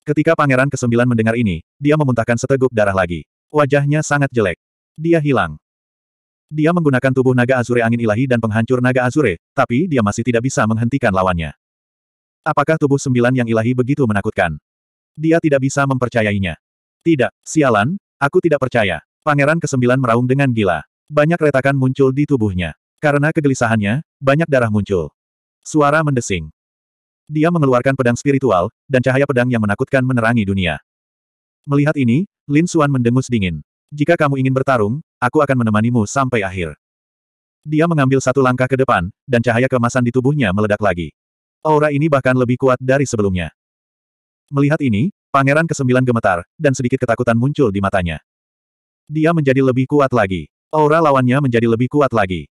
Ketika Pangeran Kesembilan mendengar ini, dia memuntahkan seteguk darah lagi. Wajahnya sangat jelek. Dia hilang. Dia menggunakan tubuh naga azure angin ilahi dan penghancur naga azure, tapi dia masih tidak bisa menghentikan lawannya. Apakah tubuh sembilan yang ilahi begitu menakutkan? Dia tidak bisa mempercayainya. Tidak, sialan, aku tidak percaya. Pangeran kesembilan meraung dengan gila. Banyak retakan muncul di tubuhnya. Karena kegelisahannya, banyak darah muncul. Suara mendesing. Dia mengeluarkan pedang spiritual, dan cahaya pedang yang menakutkan menerangi dunia. Melihat ini, Lin Xuan mendengus dingin. Jika kamu ingin bertarung, aku akan menemanimu sampai akhir. Dia mengambil satu langkah ke depan, dan cahaya kemasan di tubuhnya meledak lagi. Aura ini bahkan lebih kuat dari sebelumnya. Melihat ini, Pangeran Kesembilan gemetar, dan sedikit ketakutan muncul di matanya. Dia menjadi lebih kuat lagi. Aura lawannya menjadi lebih kuat lagi.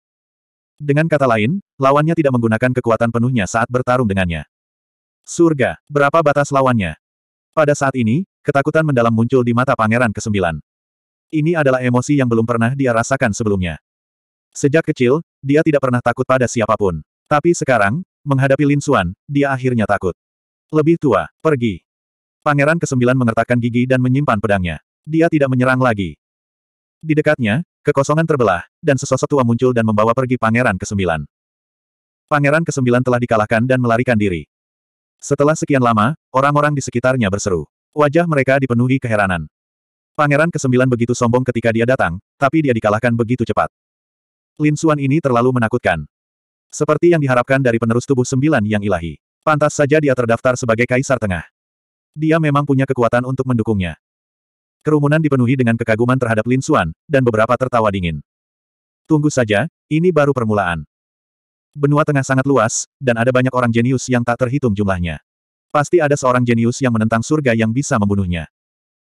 Dengan kata lain, lawannya tidak menggunakan kekuatan penuhnya saat bertarung dengannya. Surga, berapa batas lawannya? Pada saat ini, ketakutan mendalam muncul di mata pangeran kesembilan. Ini adalah emosi yang belum pernah dia rasakan sebelumnya. Sejak kecil, dia tidak pernah takut pada siapapun. Tapi sekarang, menghadapi Lin Xuan, dia akhirnya takut. Lebih tua, pergi. Pangeran kesembilan mengertakkan gigi dan menyimpan pedangnya. Dia tidak menyerang lagi. Di dekatnya, kekosongan terbelah, dan sesosok tua muncul dan membawa pergi pangeran kesembilan. Pangeran kesembilan telah dikalahkan dan melarikan diri. Setelah sekian lama, orang-orang di sekitarnya berseru. Wajah mereka dipenuhi keheranan. Pangeran ke-9 begitu sombong ketika dia datang, tapi dia dikalahkan begitu cepat. Lin Xuan ini terlalu menakutkan. Seperti yang diharapkan dari penerus tubuh sembilan yang ilahi. Pantas saja dia terdaftar sebagai Kaisar Tengah. Dia memang punya kekuatan untuk mendukungnya. Kerumunan dipenuhi dengan kekaguman terhadap Lin Xuan, dan beberapa tertawa dingin. Tunggu saja, ini baru permulaan. Benua tengah sangat luas, dan ada banyak orang jenius yang tak terhitung jumlahnya. Pasti ada seorang jenius yang menentang surga yang bisa membunuhnya.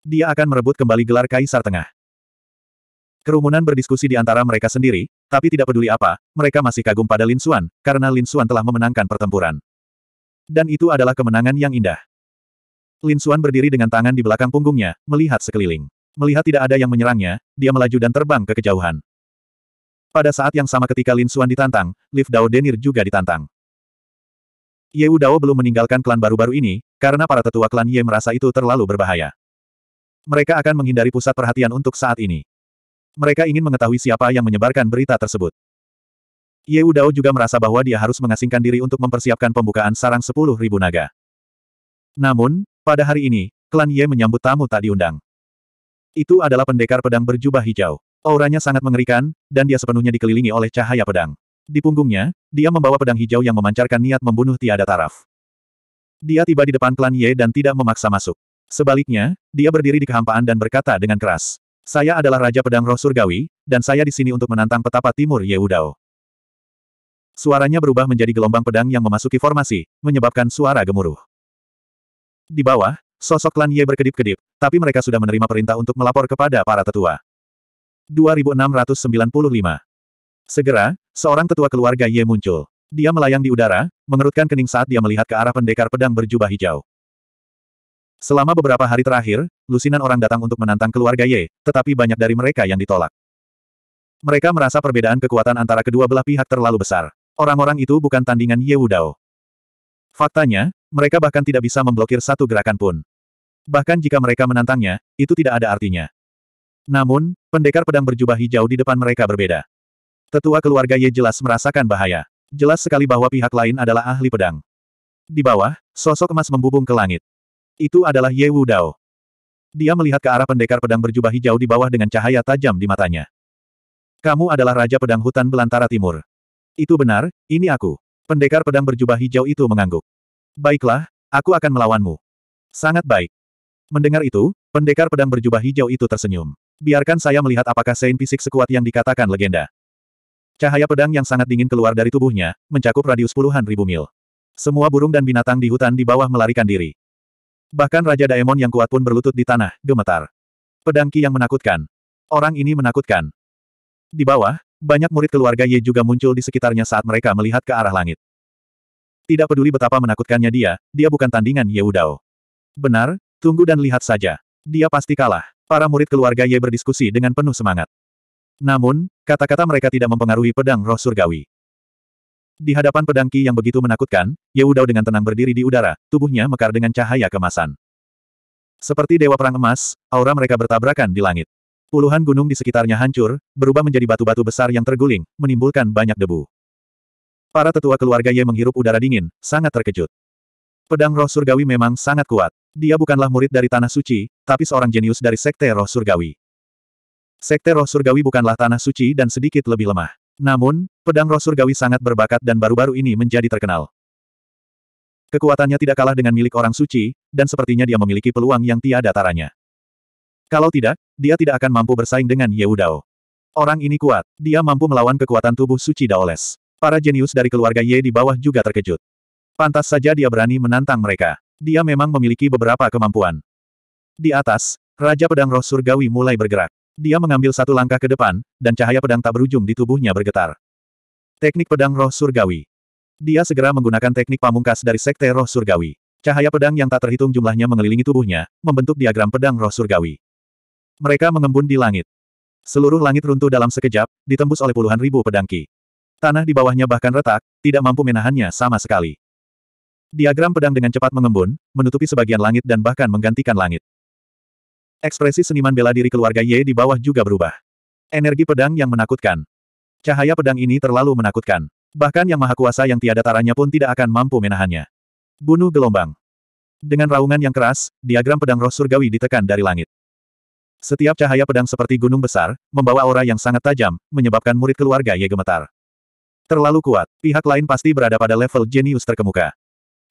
Dia akan merebut kembali gelar Kaisar Tengah. Kerumunan berdiskusi di antara mereka sendiri, tapi tidak peduli apa, mereka masih kagum pada Lin Xuan, karena Lin Xuan telah memenangkan pertempuran. Dan itu adalah kemenangan yang indah. Lin Xuan berdiri dengan tangan di belakang punggungnya, melihat sekeliling. Melihat tidak ada yang menyerangnya, dia melaju dan terbang ke kejauhan. Pada saat yang sama ketika Lin Xuan ditantang, Liv Dao Denir juga ditantang. Ye Wu Dao belum meninggalkan klan baru-baru ini, karena para tetua klan Ye merasa itu terlalu berbahaya. Mereka akan menghindari pusat perhatian untuk saat ini. Mereka ingin mengetahui siapa yang menyebarkan berita tersebut. Ye Wu Dao juga merasa bahwa dia harus mengasingkan diri untuk mempersiapkan pembukaan sarang 10.000 naga. Namun, pada hari ini, klan Ye menyambut tamu tak diundang. Itu adalah pendekar pedang berjubah hijau. Auranya sangat mengerikan, dan dia sepenuhnya dikelilingi oleh cahaya pedang. Di punggungnya, dia membawa pedang hijau yang memancarkan niat membunuh tiada taraf. Dia tiba di depan klan Ye dan tidak memaksa masuk. Sebaliknya, dia berdiri di kehampaan dan berkata dengan keras. Saya adalah Raja Pedang Roh Surgawi, dan saya di sini untuk menantang petapa timur Ye Udao. Suaranya berubah menjadi gelombang pedang yang memasuki formasi, menyebabkan suara gemuruh. Di bawah, sosok klan Ye berkedip-kedip, tapi mereka sudah menerima perintah untuk melapor kepada para tetua. 2695. Segera, seorang tetua keluarga Ye muncul. Dia melayang di udara, mengerutkan kening saat dia melihat ke arah pendekar pedang berjubah hijau. Selama beberapa hari terakhir, lusinan orang datang untuk menantang keluarga Ye, tetapi banyak dari mereka yang ditolak. Mereka merasa perbedaan kekuatan antara kedua belah pihak terlalu besar. Orang-orang itu bukan tandingan Ye Wudao. Faktanya, mereka bahkan tidak bisa memblokir satu gerakan pun. Bahkan jika mereka menantangnya, itu tidak ada artinya. Namun, Pendekar pedang berjubah hijau di depan mereka berbeda. Tetua keluarga Ye jelas merasakan bahaya. Jelas sekali bahwa pihak lain adalah ahli pedang. Di bawah, sosok emas membubung ke langit. Itu adalah Ye Wu Dao. Dia melihat ke arah pendekar pedang berjubah hijau di bawah dengan cahaya tajam di matanya. Kamu adalah Raja Pedang Hutan Belantara Timur. Itu benar, ini aku. Pendekar pedang berjubah hijau itu mengangguk. Baiklah, aku akan melawanmu. Sangat baik. Mendengar itu, pendekar pedang berjubah hijau itu tersenyum. Biarkan saya melihat apakah Saint Fisik sekuat yang dikatakan legenda. Cahaya pedang yang sangat dingin keluar dari tubuhnya, mencakup radius puluhan ribu mil. Semua burung dan binatang di hutan di bawah melarikan diri. Bahkan Raja Daemon yang kuat pun berlutut di tanah, gemetar. Pedang Ki yang menakutkan. Orang ini menakutkan. Di bawah, banyak murid keluarga Ye juga muncul di sekitarnya saat mereka melihat ke arah langit. Tidak peduli betapa menakutkannya dia, dia bukan tandingan Ye Udao. Benar, tunggu dan lihat saja. Dia pasti kalah. Para murid keluarga Ye berdiskusi dengan penuh semangat. Namun, kata-kata mereka tidak mempengaruhi pedang roh surgawi. Di hadapan pedang Ki yang begitu menakutkan, Ye Udao dengan tenang berdiri di udara, tubuhnya mekar dengan cahaya kemasan. Seperti dewa perang emas, aura mereka bertabrakan di langit. Puluhan gunung di sekitarnya hancur, berubah menjadi batu-batu besar yang terguling, menimbulkan banyak debu. Para tetua keluarga Ye menghirup udara dingin, sangat terkejut. Pedang roh surgawi memang sangat kuat. Dia bukanlah murid dari Tanah Suci, tapi seorang jenius dari Sekte Roh Surgawi. Sekte Roh Surgawi bukanlah Tanah Suci dan sedikit lebih lemah. Namun, pedang roh surgawi sangat berbakat dan baru-baru ini menjadi terkenal. Kekuatannya tidak kalah dengan milik orang suci, dan sepertinya dia memiliki peluang yang tiada taranya. Kalau tidak, dia tidak akan mampu bersaing dengan Yeudao. Orang ini kuat, dia mampu melawan kekuatan tubuh suci Daoles. Para jenius dari keluarga Ye di bawah juga terkejut. Pantas saja dia berani menantang mereka. Dia memang memiliki beberapa kemampuan. Di atas, Raja Pedang Roh Surgawi mulai bergerak. Dia mengambil satu langkah ke depan, dan cahaya pedang tak berujung di tubuhnya bergetar. Teknik Pedang Roh Surgawi. Dia segera menggunakan teknik pamungkas dari Sekte Roh Surgawi. Cahaya pedang yang tak terhitung jumlahnya mengelilingi tubuhnya, membentuk diagram pedang roh surgawi. Mereka mengembun di langit. Seluruh langit runtuh dalam sekejap, ditembus oleh puluhan ribu pedangki. Tanah di bawahnya bahkan retak, tidak mampu menahannya sama sekali. Diagram pedang dengan cepat mengembun, menutupi sebagian langit dan bahkan menggantikan langit. Ekspresi seniman bela diri keluarga Ye di bawah juga berubah. Energi pedang yang menakutkan. Cahaya pedang ini terlalu menakutkan. Bahkan yang maha kuasa yang tiada taranya pun tidak akan mampu menahannya. Bunuh gelombang. Dengan raungan yang keras, diagram pedang roh surgawi ditekan dari langit. Setiap cahaya pedang seperti gunung besar, membawa aura yang sangat tajam, menyebabkan murid keluarga Ye gemetar. Terlalu kuat, pihak lain pasti berada pada level jenius terkemuka.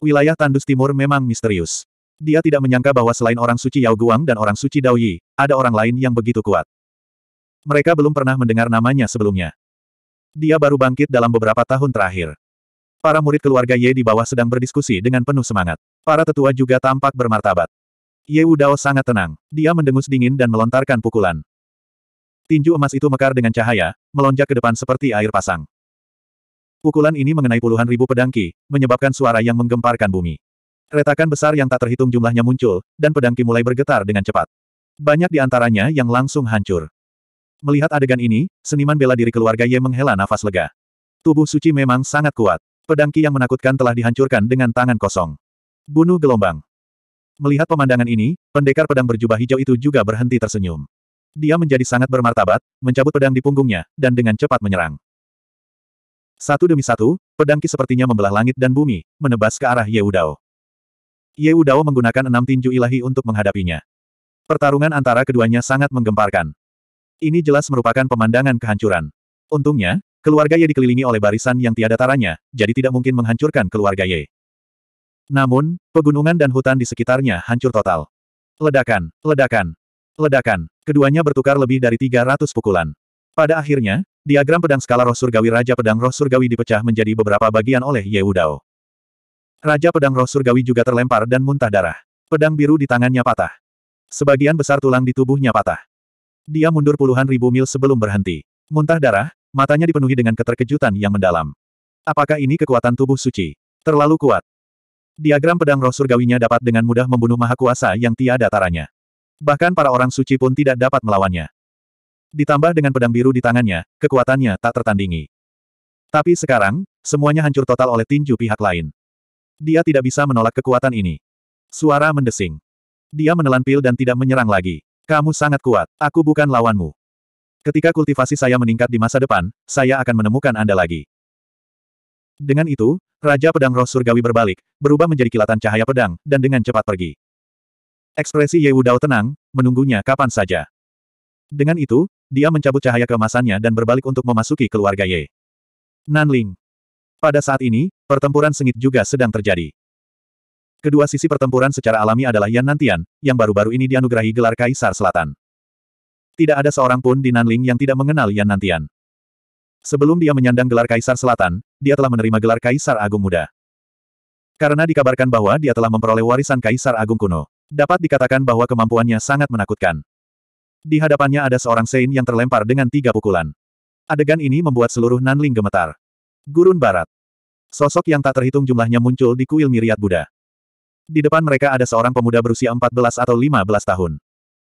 Wilayah Tandus Timur memang misterius. Dia tidak menyangka bahwa selain orang suci Yao Guang dan orang suci Dao Yi, ada orang lain yang begitu kuat. Mereka belum pernah mendengar namanya sebelumnya. Dia baru bangkit dalam beberapa tahun terakhir. Para murid keluarga Ye di bawah sedang berdiskusi dengan penuh semangat. Para tetua juga tampak bermartabat. Ye Wudao sangat tenang. Dia mendengus dingin dan melontarkan pukulan. Tinju emas itu mekar dengan cahaya, melonjak ke depan seperti air pasang. Pukulan ini mengenai puluhan ribu pedangki, menyebabkan suara yang menggemparkan bumi. Retakan besar yang tak terhitung jumlahnya muncul, dan pedangki mulai bergetar dengan cepat. Banyak di antaranya yang langsung hancur. Melihat adegan ini, seniman bela diri keluarga Ye menghela nafas lega. Tubuh suci memang sangat kuat. Pedangki yang menakutkan telah dihancurkan dengan tangan kosong. Bunuh gelombang. Melihat pemandangan ini, pendekar pedang berjubah hijau itu juga berhenti tersenyum. Dia menjadi sangat bermartabat, mencabut pedang di punggungnya, dan dengan cepat menyerang. Satu demi satu, pedangki sepertinya membelah langit dan bumi, menebas ke arah Yeudao. Yeudao menggunakan enam tinju ilahi untuk menghadapinya. Pertarungan antara keduanya sangat menggemparkan. Ini jelas merupakan pemandangan kehancuran. Untungnya, keluarga Ye dikelilingi oleh barisan yang tiada taranya, jadi tidak mungkin menghancurkan keluarga Ye. Namun, pegunungan dan hutan di sekitarnya hancur total. Ledakan, ledakan, ledakan. Keduanya bertukar lebih dari 300 pukulan. Pada akhirnya, Diagram pedang skala roh surgawi Raja Pedang Roh Surgawi dipecah menjadi beberapa bagian oleh Ye Yeudao. Raja Pedang Roh Surgawi juga terlempar dan muntah darah. Pedang biru di tangannya patah. Sebagian besar tulang di tubuhnya patah. Dia mundur puluhan ribu mil sebelum berhenti. Muntah darah, matanya dipenuhi dengan keterkejutan yang mendalam. Apakah ini kekuatan tubuh suci? Terlalu kuat. Diagram pedang roh surgawinya dapat dengan mudah membunuh maha kuasa yang tiada taranya. Bahkan para orang suci pun tidak dapat melawannya. Ditambah dengan pedang biru di tangannya, kekuatannya tak tertandingi. Tapi sekarang, semuanya hancur total oleh tinju pihak lain. Dia tidak bisa menolak kekuatan ini. Suara mendesing. Dia menelan pil dan tidak menyerang lagi. Kamu sangat kuat, aku bukan lawanmu. Ketika kultivasi saya meningkat di masa depan, saya akan menemukan Anda lagi. Dengan itu, Raja Pedang Roh Surgawi berbalik, berubah menjadi kilatan cahaya pedang, dan dengan cepat pergi. Ekspresi Ye Wudao tenang, menunggunya kapan saja. Dengan itu, dia mencabut cahaya kemasannya dan berbalik untuk memasuki keluarga Ye. Nanling. Pada saat ini, pertempuran sengit juga sedang terjadi. Kedua sisi pertempuran secara alami adalah Yan Nantian, yang baru-baru ini dianugerahi gelar Kaisar Selatan. Tidak ada seorang pun di Nanling yang tidak mengenal Yan Nantian. Sebelum dia menyandang gelar Kaisar Selatan, dia telah menerima gelar Kaisar Agung Muda. Karena dikabarkan bahwa dia telah memperoleh warisan Kaisar Agung kuno, dapat dikatakan bahwa kemampuannya sangat menakutkan. Di hadapannya ada seorang Sein yang terlempar dengan tiga pukulan. Adegan ini membuat seluruh Nanling gemetar. Gurun Barat. Sosok yang tak terhitung jumlahnya muncul di kuil miriat Buddha. Di depan mereka ada seorang pemuda berusia 14 atau 15 tahun.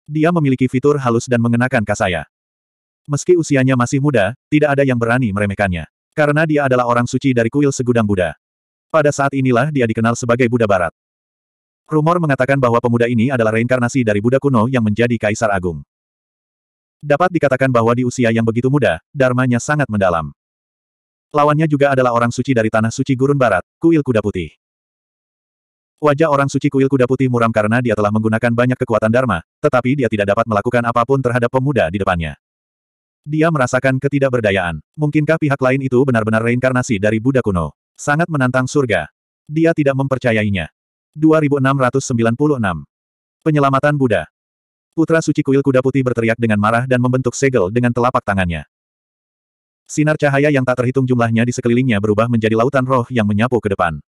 Dia memiliki fitur halus dan mengenakan kasaya. Meski usianya masih muda, tidak ada yang berani meremehkannya. Karena dia adalah orang suci dari kuil segudang Buddha. Pada saat inilah dia dikenal sebagai Buddha Barat. Rumor mengatakan bahwa pemuda ini adalah reinkarnasi dari Buddha kuno yang menjadi Kaisar Agung. Dapat dikatakan bahwa di usia yang begitu muda, dharmanya sangat mendalam. Lawannya juga adalah orang suci dari tanah suci gurun barat, kuil kuda putih. Wajah orang suci kuil kuda putih muram karena dia telah menggunakan banyak kekuatan dharma, tetapi dia tidak dapat melakukan apapun terhadap pemuda di depannya. Dia merasakan ketidakberdayaan. Mungkinkah pihak lain itu benar-benar reinkarnasi dari Buddha kuno? Sangat menantang surga. Dia tidak mempercayainya. 2696 Penyelamatan Buddha Putra suci kuil kuda putih berteriak dengan marah dan membentuk segel dengan telapak tangannya. Sinar cahaya yang tak terhitung jumlahnya di sekelilingnya berubah menjadi lautan roh yang menyapu ke depan.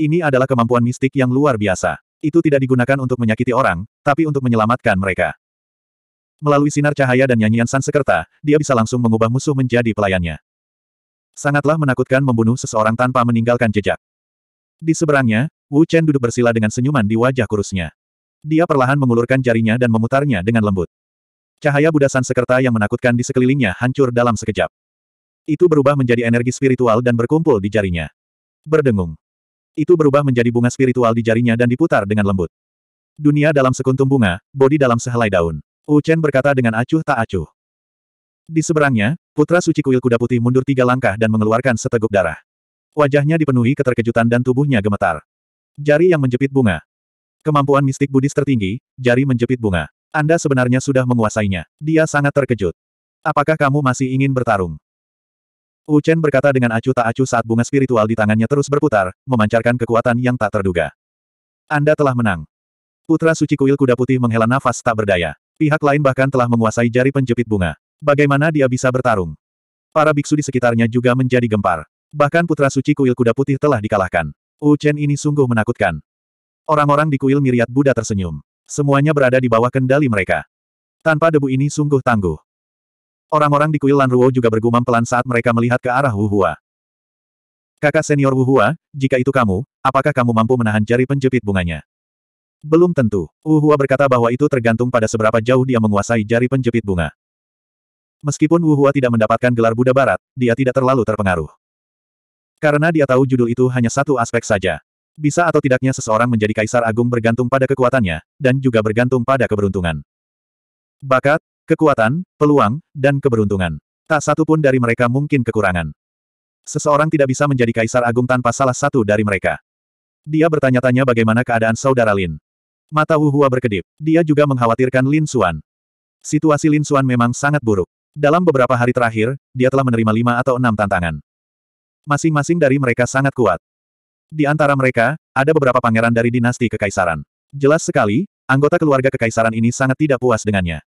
Ini adalah kemampuan mistik yang luar biasa. Itu tidak digunakan untuk menyakiti orang, tapi untuk menyelamatkan mereka. Melalui sinar cahaya dan nyanyian Sansekerta, dia bisa langsung mengubah musuh menjadi pelayannya. Sangatlah menakutkan membunuh seseorang tanpa meninggalkan jejak. Di seberangnya, Wu Chen duduk bersila dengan senyuman di wajah kurusnya. Dia perlahan mengulurkan jarinya dan memutarnya dengan lembut. Cahaya Buddha Sansekerta yang menakutkan di sekelilingnya hancur dalam sekejap. Itu berubah menjadi energi spiritual dan berkumpul di jarinya. Berdengung. Itu berubah menjadi bunga spiritual di jarinya dan diputar dengan lembut. Dunia dalam sekuntum bunga, bodi dalam sehelai daun. Chen berkata dengan acuh tak acuh. Di seberangnya, putra suci kuil kuda putih mundur tiga langkah dan mengeluarkan seteguk darah. Wajahnya dipenuhi keterkejutan dan tubuhnya gemetar. Jari yang menjepit bunga, Kemampuan mistik Buddhis tertinggi, jari menjepit bunga. Anda sebenarnya sudah menguasainya. Dia sangat terkejut. Apakah kamu masih ingin bertarung? Wu Chen berkata dengan acuh tak acuh saat bunga spiritual di tangannya terus berputar, memancarkan kekuatan yang tak terduga. Anda telah menang. Putra suci kuil kuda putih menghela nafas tak berdaya. Pihak lain bahkan telah menguasai jari penjepit bunga. Bagaimana dia bisa bertarung? Para biksu di sekitarnya juga menjadi gempar. Bahkan putra suci kuil kuda putih telah dikalahkan. Wu Chen ini sungguh menakutkan. Orang-orang di kuil miriat Buddha tersenyum. Semuanya berada di bawah kendali mereka. Tanpa debu ini sungguh tangguh. Orang-orang di kuil Lanruo juga bergumam pelan saat mereka melihat ke arah Wuhua. Kakak senior Wuhua, jika itu kamu, apakah kamu mampu menahan jari penjepit bunganya? Belum tentu. Wu Hua berkata bahwa itu tergantung pada seberapa jauh dia menguasai jari penjepit bunga. Meskipun Wu Hua tidak mendapatkan gelar Buddha Barat, dia tidak terlalu terpengaruh. Karena dia tahu judul itu hanya satu aspek saja. Bisa atau tidaknya seseorang menjadi kaisar agung bergantung pada kekuatannya, dan juga bergantung pada keberuntungan. Bakat, kekuatan, peluang, dan keberuntungan. Tak satu pun dari mereka mungkin kekurangan. Seseorang tidak bisa menjadi kaisar agung tanpa salah satu dari mereka. Dia bertanya-tanya bagaimana keadaan saudara Lin. Mata Wu Hua berkedip. Dia juga mengkhawatirkan Lin Xuan. Situasi Lin Suan memang sangat buruk. Dalam beberapa hari terakhir, dia telah menerima lima atau enam tantangan. Masing-masing dari mereka sangat kuat. Di antara mereka, ada beberapa pangeran dari dinasti kekaisaran. Jelas sekali, anggota keluarga kekaisaran ini sangat tidak puas dengannya.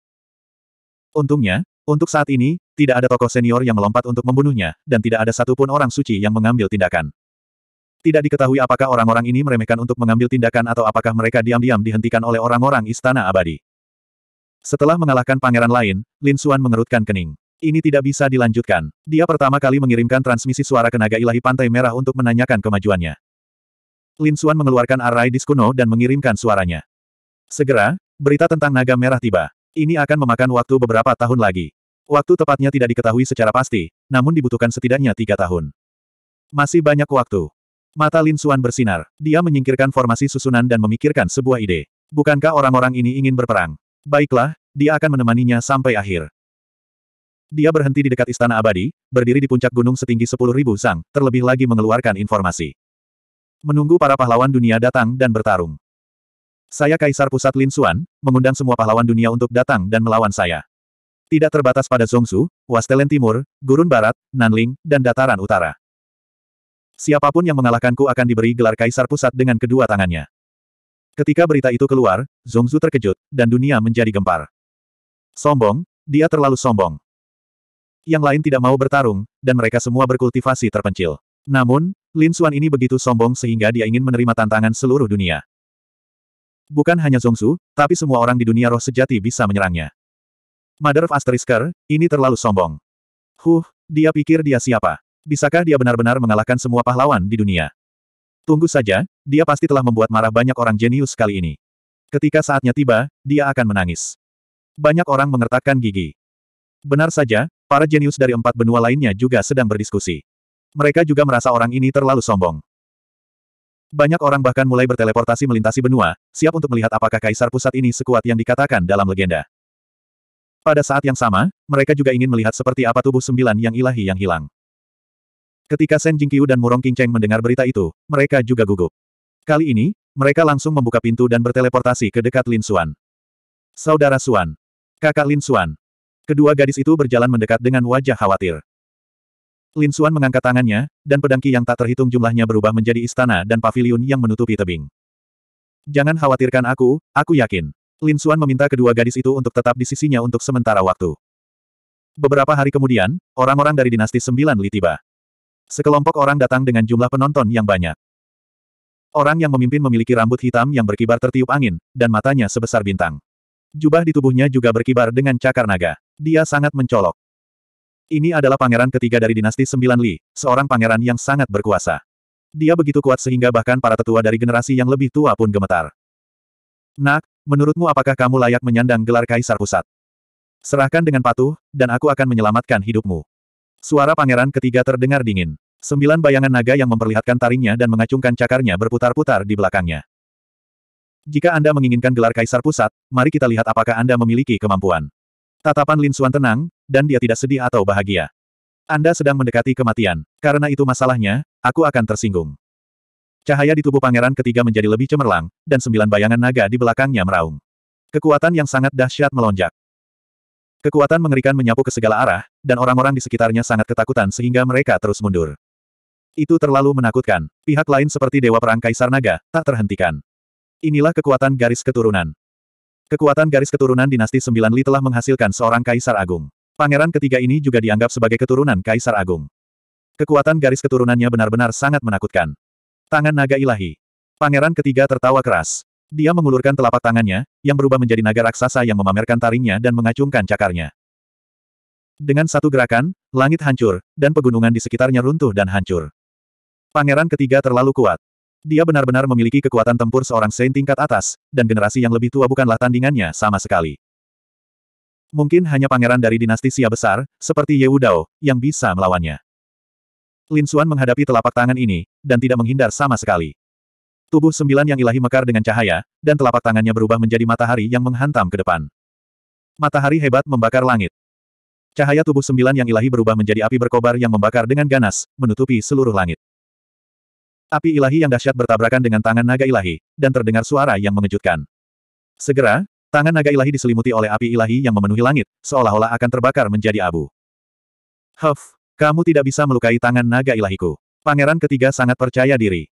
Untungnya, untuk saat ini, tidak ada tokoh senior yang melompat untuk membunuhnya, dan tidak ada satupun orang suci yang mengambil tindakan. Tidak diketahui apakah orang-orang ini meremehkan untuk mengambil tindakan atau apakah mereka diam-diam dihentikan oleh orang-orang istana abadi. Setelah mengalahkan pangeran lain, Lin Suan mengerutkan kening. Ini tidak bisa dilanjutkan. Dia pertama kali mengirimkan transmisi suara ke ilahi Pantai Merah untuk menanyakan kemajuannya. Lin Xuan mengeluarkan arai diskuno dan mengirimkan suaranya. Segera, berita tentang naga merah tiba. Ini akan memakan waktu beberapa tahun lagi. Waktu tepatnya tidak diketahui secara pasti, namun dibutuhkan setidaknya tiga tahun. Masih banyak waktu. Mata Lin Xuan bersinar. Dia menyingkirkan formasi susunan dan memikirkan sebuah ide. Bukankah orang-orang ini ingin berperang? Baiklah, dia akan menemaninya sampai akhir. Dia berhenti di dekat istana abadi, berdiri di puncak gunung setinggi 10.000 sang, terlebih lagi mengeluarkan informasi. Menunggu para pahlawan dunia datang dan bertarung. Saya Kaisar Pusat Lin Xuan, mengundang semua pahlawan dunia untuk datang dan melawan saya. Tidak terbatas pada Zongsu, Wastelen Timur, Gurun Barat, Nanling, dan Dataran Utara. Siapapun yang mengalahkanku akan diberi gelar Kaisar Pusat dengan kedua tangannya. Ketika berita itu keluar, Zongsu terkejut, dan dunia menjadi gempar. Sombong, dia terlalu sombong. Yang lain tidak mau bertarung, dan mereka semua berkultivasi terpencil. Namun, Lin Xuan ini begitu sombong sehingga dia ingin menerima tantangan seluruh dunia. Bukan hanya Zongsu, tapi semua orang di dunia roh sejati bisa menyerangnya. Mother of Asterisker, ini terlalu sombong. Huh, dia pikir dia siapa. Bisakah dia benar-benar mengalahkan semua pahlawan di dunia? Tunggu saja, dia pasti telah membuat marah banyak orang jenius kali ini. Ketika saatnya tiba, dia akan menangis. Banyak orang mengertakkan gigi. Benar saja, para jenius dari empat benua lainnya juga sedang berdiskusi mereka juga merasa orang ini terlalu sombong. Banyak orang bahkan mulai berteleportasi melintasi benua, siap untuk melihat apakah kaisar pusat ini sekuat yang dikatakan dalam legenda. Pada saat yang sama, mereka juga ingin melihat seperti apa tubuh sembilan yang ilahi yang hilang. Ketika Shen Jingqiu dan Murong Qingcheng mendengar berita itu, mereka juga gugup. Kali ini, mereka langsung membuka pintu dan berteleportasi ke dekat Lin Xuan. Saudara Xuan. Kakak Lin Xuan. Kedua gadis itu berjalan mendekat dengan wajah khawatir. Lin Suan mengangkat tangannya, dan pedangki yang tak terhitung jumlahnya berubah menjadi istana dan pavilion yang menutupi tebing. Jangan khawatirkan aku, aku yakin. Lin Suan meminta kedua gadis itu untuk tetap di sisinya untuk sementara waktu. Beberapa hari kemudian, orang-orang dari dinasti Sembilan Li tiba. Sekelompok orang datang dengan jumlah penonton yang banyak. Orang yang memimpin memiliki rambut hitam yang berkibar tertiup angin, dan matanya sebesar bintang. Jubah di tubuhnya juga berkibar dengan cakar naga. Dia sangat mencolok. Ini adalah pangeran ketiga dari dinasti Sembilan Li, seorang pangeran yang sangat berkuasa. Dia begitu kuat sehingga bahkan para tetua dari generasi yang lebih tua pun gemetar. Nak, menurutmu apakah kamu layak menyandang gelar kaisar pusat? Serahkan dengan patuh, dan aku akan menyelamatkan hidupmu. Suara pangeran ketiga terdengar dingin. Sembilan bayangan naga yang memperlihatkan taringnya dan mengacungkan cakarnya berputar-putar di belakangnya. Jika Anda menginginkan gelar kaisar pusat, mari kita lihat apakah Anda memiliki kemampuan. Tatapan Lin Xuan tenang, dan dia tidak sedih atau bahagia. Anda sedang mendekati kematian. Karena itu masalahnya, aku akan tersinggung. Cahaya di tubuh pangeran ketiga menjadi lebih cemerlang, dan sembilan bayangan naga di belakangnya meraung. Kekuatan yang sangat dahsyat melonjak. Kekuatan mengerikan menyapu ke segala arah, dan orang-orang di sekitarnya sangat ketakutan sehingga mereka terus mundur. Itu terlalu menakutkan. Pihak lain seperti Dewa Perang Kaisar Naga, tak terhentikan. Inilah kekuatan garis keturunan. Kekuatan garis keturunan dinasti Sembilan Li telah menghasilkan seorang kaisar agung. Pangeran ketiga ini juga dianggap sebagai keturunan kaisar agung. Kekuatan garis keturunannya benar-benar sangat menakutkan. Tangan naga ilahi. Pangeran ketiga tertawa keras. Dia mengulurkan telapak tangannya, yang berubah menjadi naga raksasa yang memamerkan taringnya dan mengacungkan cakarnya. Dengan satu gerakan, langit hancur, dan pegunungan di sekitarnya runtuh dan hancur. Pangeran ketiga terlalu kuat. Dia benar-benar memiliki kekuatan tempur seorang Saint tingkat atas, dan generasi yang lebih tua bukanlah tandingannya sama sekali. Mungkin hanya pangeran dari dinasti Xia besar, seperti Ye Wudao, yang bisa melawannya. Lin Xuan menghadapi telapak tangan ini, dan tidak menghindar sama sekali. Tubuh sembilan yang ilahi mekar dengan cahaya, dan telapak tangannya berubah menjadi matahari yang menghantam ke depan. Matahari hebat membakar langit. Cahaya tubuh sembilan yang ilahi berubah menjadi api berkobar yang membakar dengan ganas, menutupi seluruh langit. Api ilahi yang dahsyat bertabrakan dengan tangan naga ilahi, dan terdengar suara yang mengejutkan. Segera, tangan naga ilahi diselimuti oleh api ilahi yang memenuhi langit, seolah-olah akan terbakar menjadi abu. Huff, kamu tidak bisa melukai tangan naga ilahiku. Pangeran ketiga sangat percaya diri.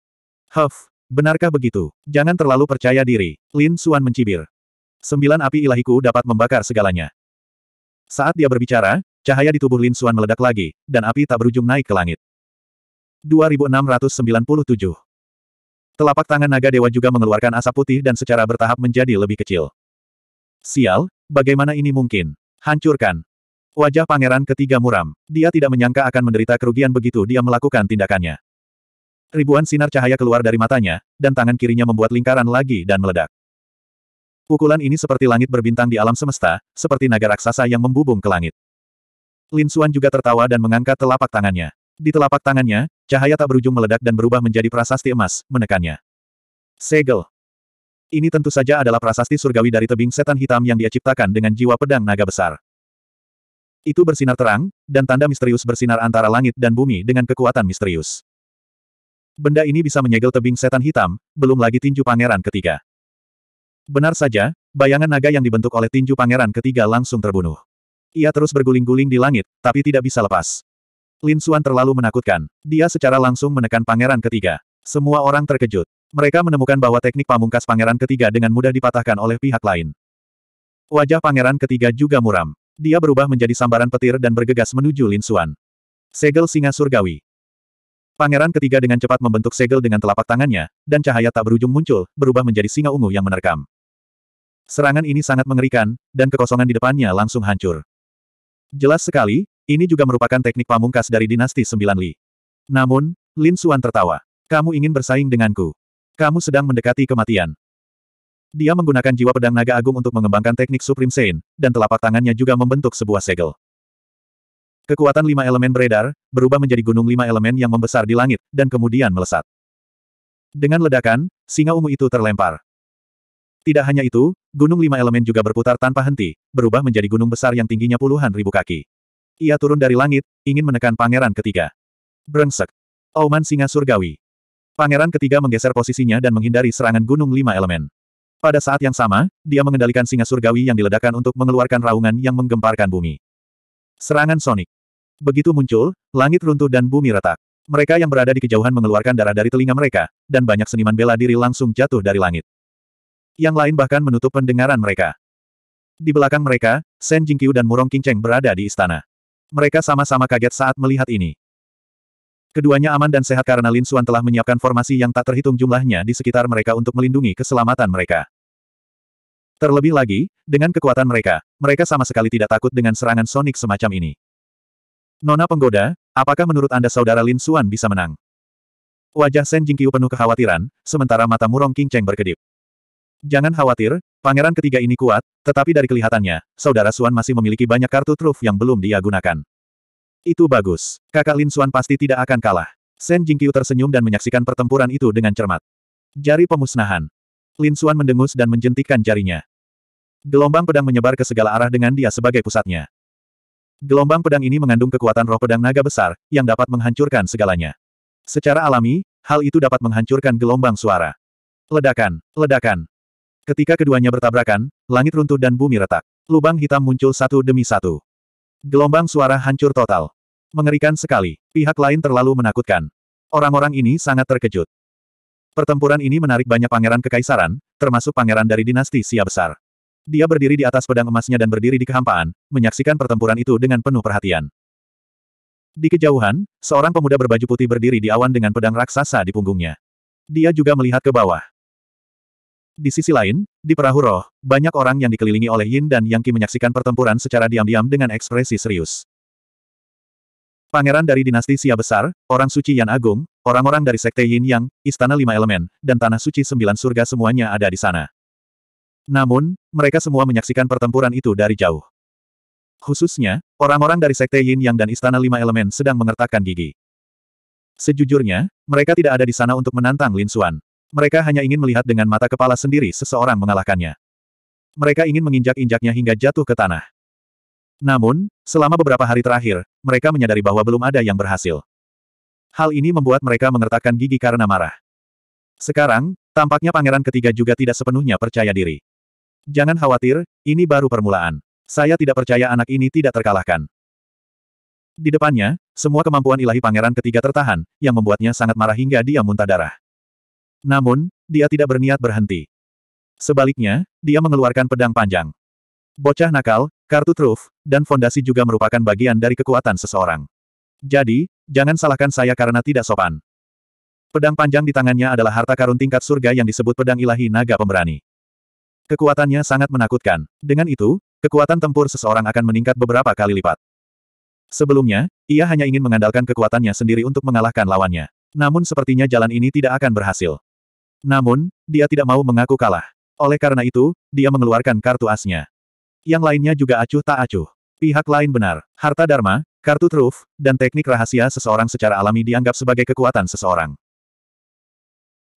Huff, benarkah begitu? Jangan terlalu percaya diri, Lin Suan mencibir. Sembilan api ilahiku dapat membakar segalanya. Saat dia berbicara, cahaya di tubuh Lin Suan meledak lagi, dan api tak berujung naik ke langit. 2697. Telapak tangan naga dewa juga mengeluarkan asap putih dan secara bertahap menjadi lebih kecil. Sial, bagaimana ini mungkin? Hancurkan. Wajah pangeran ketiga muram. Dia tidak menyangka akan menderita kerugian begitu dia melakukan tindakannya. Ribuan sinar cahaya keluar dari matanya, dan tangan kirinya membuat lingkaran lagi dan meledak. Pukulan ini seperti langit berbintang di alam semesta, seperti naga raksasa yang membubung ke langit. Lin Suan juga tertawa dan mengangkat telapak tangannya. Di telapak tangannya, cahaya tak berujung meledak dan berubah menjadi prasasti emas, menekannya. Segel. Ini tentu saja adalah prasasti surgawi dari tebing setan hitam yang dia ciptakan dengan jiwa pedang naga besar. Itu bersinar terang, dan tanda misterius bersinar antara langit dan bumi dengan kekuatan misterius. Benda ini bisa menyegel tebing setan hitam, belum lagi tinju pangeran ketiga. Benar saja, bayangan naga yang dibentuk oleh tinju pangeran ketiga langsung terbunuh. Ia terus berguling-guling di langit, tapi tidak bisa lepas. Lin Suan terlalu menakutkan. Dia secara langsung menekan pangeran ketiga. Semua orang terkejut. Mereka menemukan bahwa teknik pamungkas pangeran ketiga dengan mudah dipatahkan oleh pihak lain. Wajah pangeran ketiga juga muram. Dia berubah menjadi sambaran petir dan bergegas menuju Lin Suan. Segel singa surgawi. Pangeran ketiga dengan cepat membentuk segel dengan telapak tangannya, dan cahaya tak berujung muncul, berubah menjadi singa ungu yang menerkam. Serangan ini sangat mengerikan, dan kekosongan di depannya langsung hancur. Jelas sekali, ini juga merupakan teknik pamungkas dari dinasti Sembilan Li. Namun, Lin Xuan tertawa. Kamu ingin bersaing denganku. Kamu sedang mendekati kematian. Dia menggunakan jiwa pedang naga agung untuk mengembangkan teknik Supreme Saint, dan telapak tangannya juga membentuk sebuah segel. Kekuatan lima elemen beredar, berubah menjadi gunung lima elemen yang membesar di langit, dan kemudian melesat. Dengan ledakan, singa ungu itu terlempar. Tidak hanya itu, gunung lima elemen juga berputar tanpa henti, berubah menjadi gunung besar yang tingginya puluhan ribu kaki. Ia turun dari langit, ingin menekan pangeran ketiga. Brengsek. Auman singa surgawi. Pangeran ketiga menggeser posisinya dan menghindari serangan gunung lima elemen. Pada saat yang sama, dia mengendalikan singa surgawi yang diledakkan untuk mengeluarkan raungan yang menggemparkan bumi. Serangan Sonic. Begitu muncul, langit runtuh dan bumi retak. Mereka yang berada di kejauhan mengeluarkan darah dari telinga mereka, dan banyak seniman bela diri langsung jatuh dari langit. Yang lain bahkan menutup pendengaran mereka. Di belakang mereka, Shen Jingqiu dan Murong Qingcheng berada di istana. Mereka sama-sama kaget saat melihat ini. Keduanya aman dan sehat karena Lin Xuan telah menyiapkan formasi yang tak terhitung jumlahnya di sekitar mereka untuk melindungi keselamatan mereka. Terlebih lagi, dengan kekuatan mereka, mereka sama sekali tidak takut dengan serangan Sonic semacam ini. Nona penggoda, apakah menurut Anda saudara Lin Xuan bisa menang? Wajah Shen Jingqiu penuh kekhawatiran, sementara mata murong King Cheng berkedip. Jangan khawatir, Pangeran ketiga ini kuat, tetapi dari kelihatannya, saudara Suan masih memiliki banyak kartu truf yang belum dia gunakan. Itu bagus. Kakak Lin Suan pasti tidak akan kalah. Shen Jingqiu tersenyum dan menyaksikan pertempuran itu dengan cermat. Jari pemusnahan. Lin Suan mendengus dan menjentikkan jarinya. Gelombang pedang menyebar ke segala arah dengan dia sebagai pusatnya. Gelombang pedang ini mengandung kekuatan roh pedang naga besar, yang dapat menghancurkan segalanya. Secara alami, hal itu dapat menghancurkan gelombang suara. Ledakan, ledakan. Ketika keduanya bertabrakan, langit runtuh dan bumi retak. Lubang hitam muncul satu demi satu. Gelombang suara hancur total. Mengerikan sekali. Pihak lain terlalu menakutkan. Orang-orang ini sangat terkejut. Pertempuran ini menarik banyak pangeran kekaisaran, termasuk pangeran dari dinasti Sia Besar. Dia berdiri di atas pedang emasnya dan berdiri di kehampaan, menyaksikan pertempuran itu dengan penuh perhatian. Di kejauhan, seorang pemuda berbaju putih berdiri di awan dengan pedang raksasa di punggungnya. Dia juga melihat ke bawah. Di sisi lain, di perahu roh, banyak orang yang dikelilingi oleh Yin dan Yang Qi menyaksikan pertempuran secara diam-diam dengan ekspresi serius. Pangeran dari dinasti Xia Besar, orang suci Yan Agung, orang-orang dari Sekte Yin Yang, Istana Lima Elemen, dan Tanah Suci Sembilan Surga semuanya ada di sana. Namun, mereka semua menyaksikan pertempuran itu dari jauh. Khususnya, orang-orang dari Sekte Yin Yang dan Istana Lima Elemen sedang mengertakkan gigi. Sejujurnya, mereka tidak ada di sana untuk menantang Lin Xuan mereka hanya ingin melihat dengan mata kepala sendiri seseorang mengalahkannya. Mereka ingin menginjak-injaknya hingga jatuh ke tanah. Namun, selama beberapa hari terakhir, mereka menyadari bahwa belum ada yang berhasil. Hal ini membuat mereka mengertakkan gigi karena marah. Sekarang, tampaknya pangeran ketiga juga tidak sepenuhnya percaya diri. Jangan khawatir, ini baru permulaan. Saya tidak percaya anak ini tidak terkalahkan. Di depannya, semua kemampuan ilahi pangeran ketiga tertahan, yang membuatnya sangat marah hingga dia muntah darah. Namun, dia tidak berniat berhenti. Sebaliknya, dia mengeluarkan pedang panjang. Bocah nakal, kartu truf, dan fondasi juga merupakan bagian dari kekuatan seseorang. Jadi, jangan salahkan saya karena tidak sopan. Pedang panjang di tangannya adalah harta karun tingkat surga yang disebut pedang ilahi naga pemberani. Kekuatannya sangat menakutkan. Dengan itu, kekuatan tempur seseorang akan meningkat beberapa kali lipat. Sebelumnya, ia hanya ingin mengandalkan kekuatannya sendiri untuk mengalahkan lawannya. Namun sepertinya jalan ini tidak akan berhasil. Namun, dia tidak mau mengaku kalah. Oleh karena itu, dia mengeluarkan kartu asnya. Yang lainnya juga acuh tak acuh. Pihak lain benar. Harta dharma, kartu truf, dan teknik rahasia seseorang secara alami dianggap sebagai kekuatan seseorang.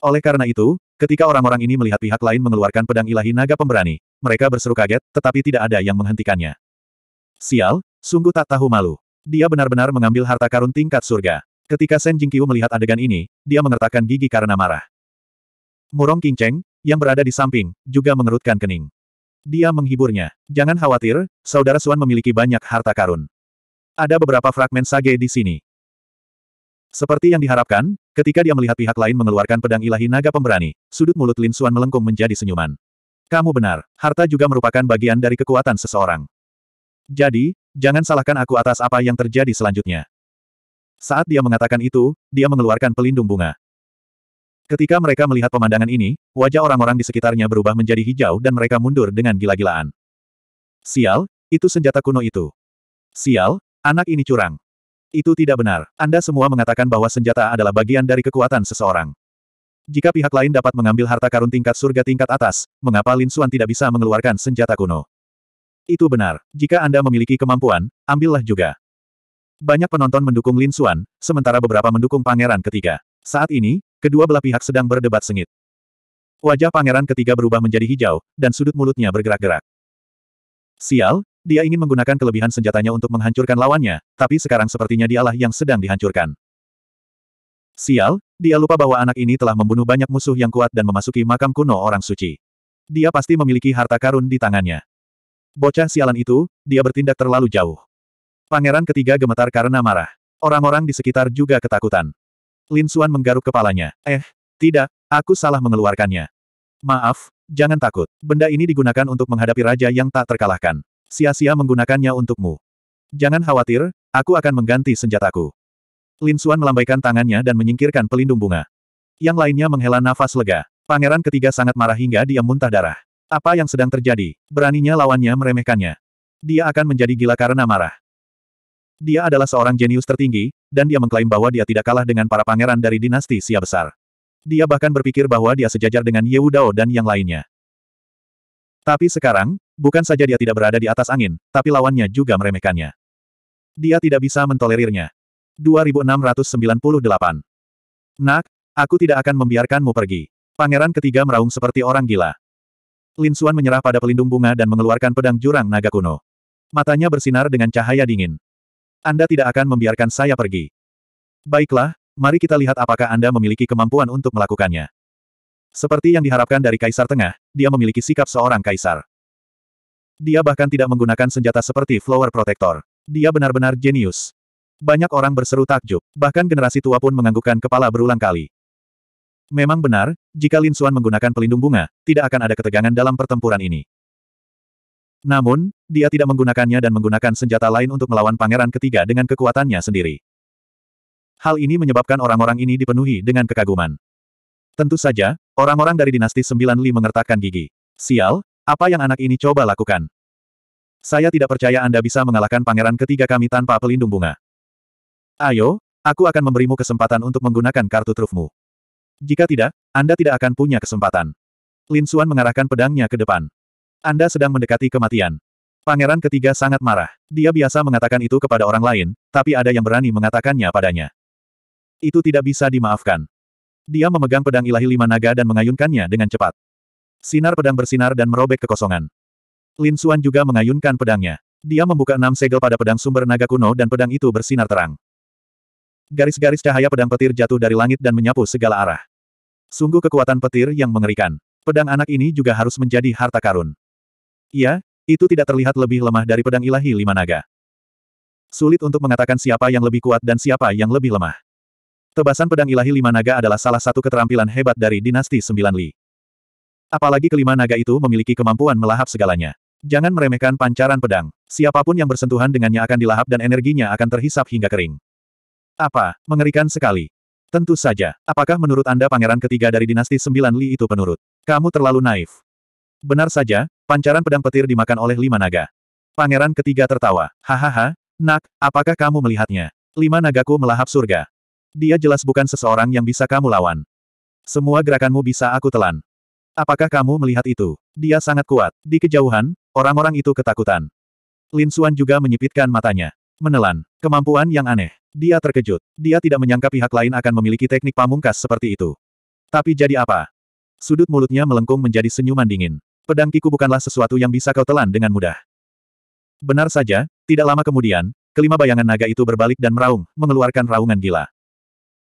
Oleh karena itu, ketika orang-orang ini melihat pihak lain mengeluarkan pedang ilahi naga pemberani, mereka berseru kaget, tetapi tidak ada yang menghentikannya. Sial, sungguh tak tahu malu. Dia benar-benar mengambil harta karun tingkat surga. Ketika Sen Jingqiu melihat adegan ini, dia mengertakkan gigi karena marah. Murong King yang berada di samping, juga mengerutkan kening. Dia menghiburnya. Jangan khawatir, saudara Suan memiliki banyak harta karun. Ada beberapa fragmen sage di sini. Seperti yang diharapkan, ketika dia melihat pihak lain mengeluarkan pedang ilahi naga pemberani, sudut mulut Lin Suan melengkung menjadi senyuman. Kamu benar, harta juga merupakan bagian dari kekuatan seseorang. Jadi, jangan salahkan aku atas apa yang terjadi selanjutnya. Saat dia mengatakan itu, dia mengeluarkan pelindung bunga. Ketika mereka melihat pemandangan ini, wajah orang-orang di sekitarnya berubah menjadi hijau dan mereka mundur dengan gila-gilaan. Sial, itu senjata kuno itu. Sial, anak ini curang. Itu tidak benar. Anda semua mengatakan bahwa senjata adalah bagian dari kekuatan seseorang. Jika pihak lain dapat mengambil harta karun tingkat surga tingkat atas, mengapa Lin Xuan tidak bisa mengeluarkan senjata kuno? Itu benar. Jika Anda memiliki kemampuan, ambillah juga. Banyak penonton mendukung Lin Xuan, sementara beberapa mendukung pangeran ketiga. Saat ini, kedua belah pihak sedang berdebat sengit. Wajah pangeran ketiga berubah menjadi hijau, dan sudut mulutnya bergerak-gerak. Sial, dia ingin menggunakan kelebihan senjatanya untuk menghancurkan lawannya, tapi sekarang sepertinya dialah yang sedang dihancurkan. Sial, dia lupa bahwa anak ini telah membunuh banyak musuh yang kuat dan memasuki makam kuno orang suci. Dia pasti memiliki harta karun di tangannya. Bocah sialan itu, dia bertindak terlalu jauh. Pangeran ketiga gemetar karena marah. Orang-orang di sekitar juga ketakutan. Lin Suan menggaruk kepalanya. Eh, tidak, aku salah mengeluarkannya. Maaf, jangan takut. Benda ini digunakan untuk menghadapi raja yang tak terkalahkan. Sia-sia menggunakannya untukmu. Jangan khawatir, aku akan mengganti senjataku. Lin Suan melambaikan tangannya dan menyingkirkan pelindung bunga. Yang lainnya menghela nafas lega. Pangeran ketiga sangat marah hingga dia muntah darah. Apa yang sedang terjadi? Beraninya lawannya meremehkannya. Dia akan menjadi gila karena marah. Dia adalah seorang jenius tertinggi, dan dia mengklaim bahwa dia tidak kalah dengan para pangeran dari dinasti Xia besar. Dia bahkan berpikir bahwa dia sejajar dengan Ye Dao dan yang lainnya. Tapi sekarang, bukan saja dia tidak berada di atas angin, tapi lawannya juga meremehkannya. Dia tidak bisa mentolerirnya. 2698. Nak, aku tidak akan membiarkanmu pergi. Pangeran ketiga meraung seperti orang gila. Lin Suan menyerah pada pelindung bunga dan mengeluarkan pedang jurang naga kuno. Matanya bersinar dengan cahaya dingin. Anda tidak akan membiarkan saya pergi. Baiklah, mari kita lihat apakah Anda memiliki kemampuan untuk melakukannya. Seperti yang diharapkan dari Kaisar Tengah, dia memiliki sikap seorang kaisar. Dia bahkan tidak menggunakan senjata seperti Flower Protector. Dia benar-benar jenius. Banyak orang berseru takjub, bahkan generasi tua pun menganggukkan kepala berulang kali. Memang benar, jika Lin Xuan menggunakan pelindung bunga, tidak akan ada ketegangan dalam pertempuran ini. Namun, dia tidak menggunakannya dan menggunakan senjata lain untuk melawan pangeran ketiga dengan kekuatannya sendiri. Hal ini menyebabkan orang-orang ini dipenuhi dengan kekaguman. Tentu saja, orang-orang dari dinasti Sembilan Li mengertakkan gigi. Sial, apa yang anak ini coba lakukan? Saya tidak percaya Anda bisa mengalahkan pangeran ketiga kami tanpa pelindung bunga. Ayo, aku akan memberimu kesempatan untuk menggunakan kartu trufmu. Jika tidak, Anda tidak akan punya kesempatan. Lin Suan mengarahkan pedangnya ke depan. Anda sedang mendekati kematian. Pangeran ketiga sangat marah. Dia biasa mengatakan itu kepada orang lain, tapi ada yang berani mengatakannya padanya. Itu tidak bisa dimaafkan. Dia memegang pedang ilahi lima naga dan mengayunkannya dengan cepat. Sinar pedang bersinar dan merobek kekosongan. Lin Suan juga mengayunkan pedangnya. Dia membuka enam segel pada pedang sumber naga kuno dan pedang itu bersinar terang. Garis-garis cahaya pedang petir jatuh dari langit dan menyapu segala arah. Sungguh kekuatan petir yang mengerikan. Pedang anak ini juga harus menjadi harta karun. Iya, itu tidak terlihat lebih lemah dari pedang ilahi lima naga. Sulit untuk mengatakan siapa yang lebih kuat dan siapa yang lebih lemah. Tebasan pedang ilahi lima naga adalah salah satu keterampilan hebat dari dinasti sembilan Li. Apalagi kelima naga itu memiliki kemampuan melahap segalanya. Jangan meremehkan pancaran pedang. Siapapun yang bersentuhan dengannya akan dilahap dan energinya akan terhisap hingga kering. Apa, mengerikan sekali. Tentu saja. Apakah menurut Anda pangeran ketiga dari dinasti sembilan Li itu penurut? Kamu terlalu naif. Benar saja, pancaran pedang petir dimakan oleh lima naga. Pangeran ketiga tertawa. Hahaha, nak, apakah kamu melihatnya? Lima nagaku melahap surga. Dia jelas bukan seseorang yang bisa kamu lawan. Semua gerakanmu bisa aku telan. Apakah kamu melihat itu? Dia sangat kuat. Di kejauhan, orang-orang itu ketakutan. Lin Xuan juga menyipitkan matanya. Menelan. Kemampuan yang aneh. Dia terkejut. Dia tidak menyangka pihak lain akan memiliki teknik pamungkas seperti itu. Tapi jadi apa? Sudut mulutnya melengkung menjadi senyuman dingin. Pedang kiku bukanlah sesuatu yang bisa kau telan dengan mudah. Benar saja, tidak lama kemudian, kelima bayangan naga itu berbalik dan meraung, mengeluarkan raungan gila.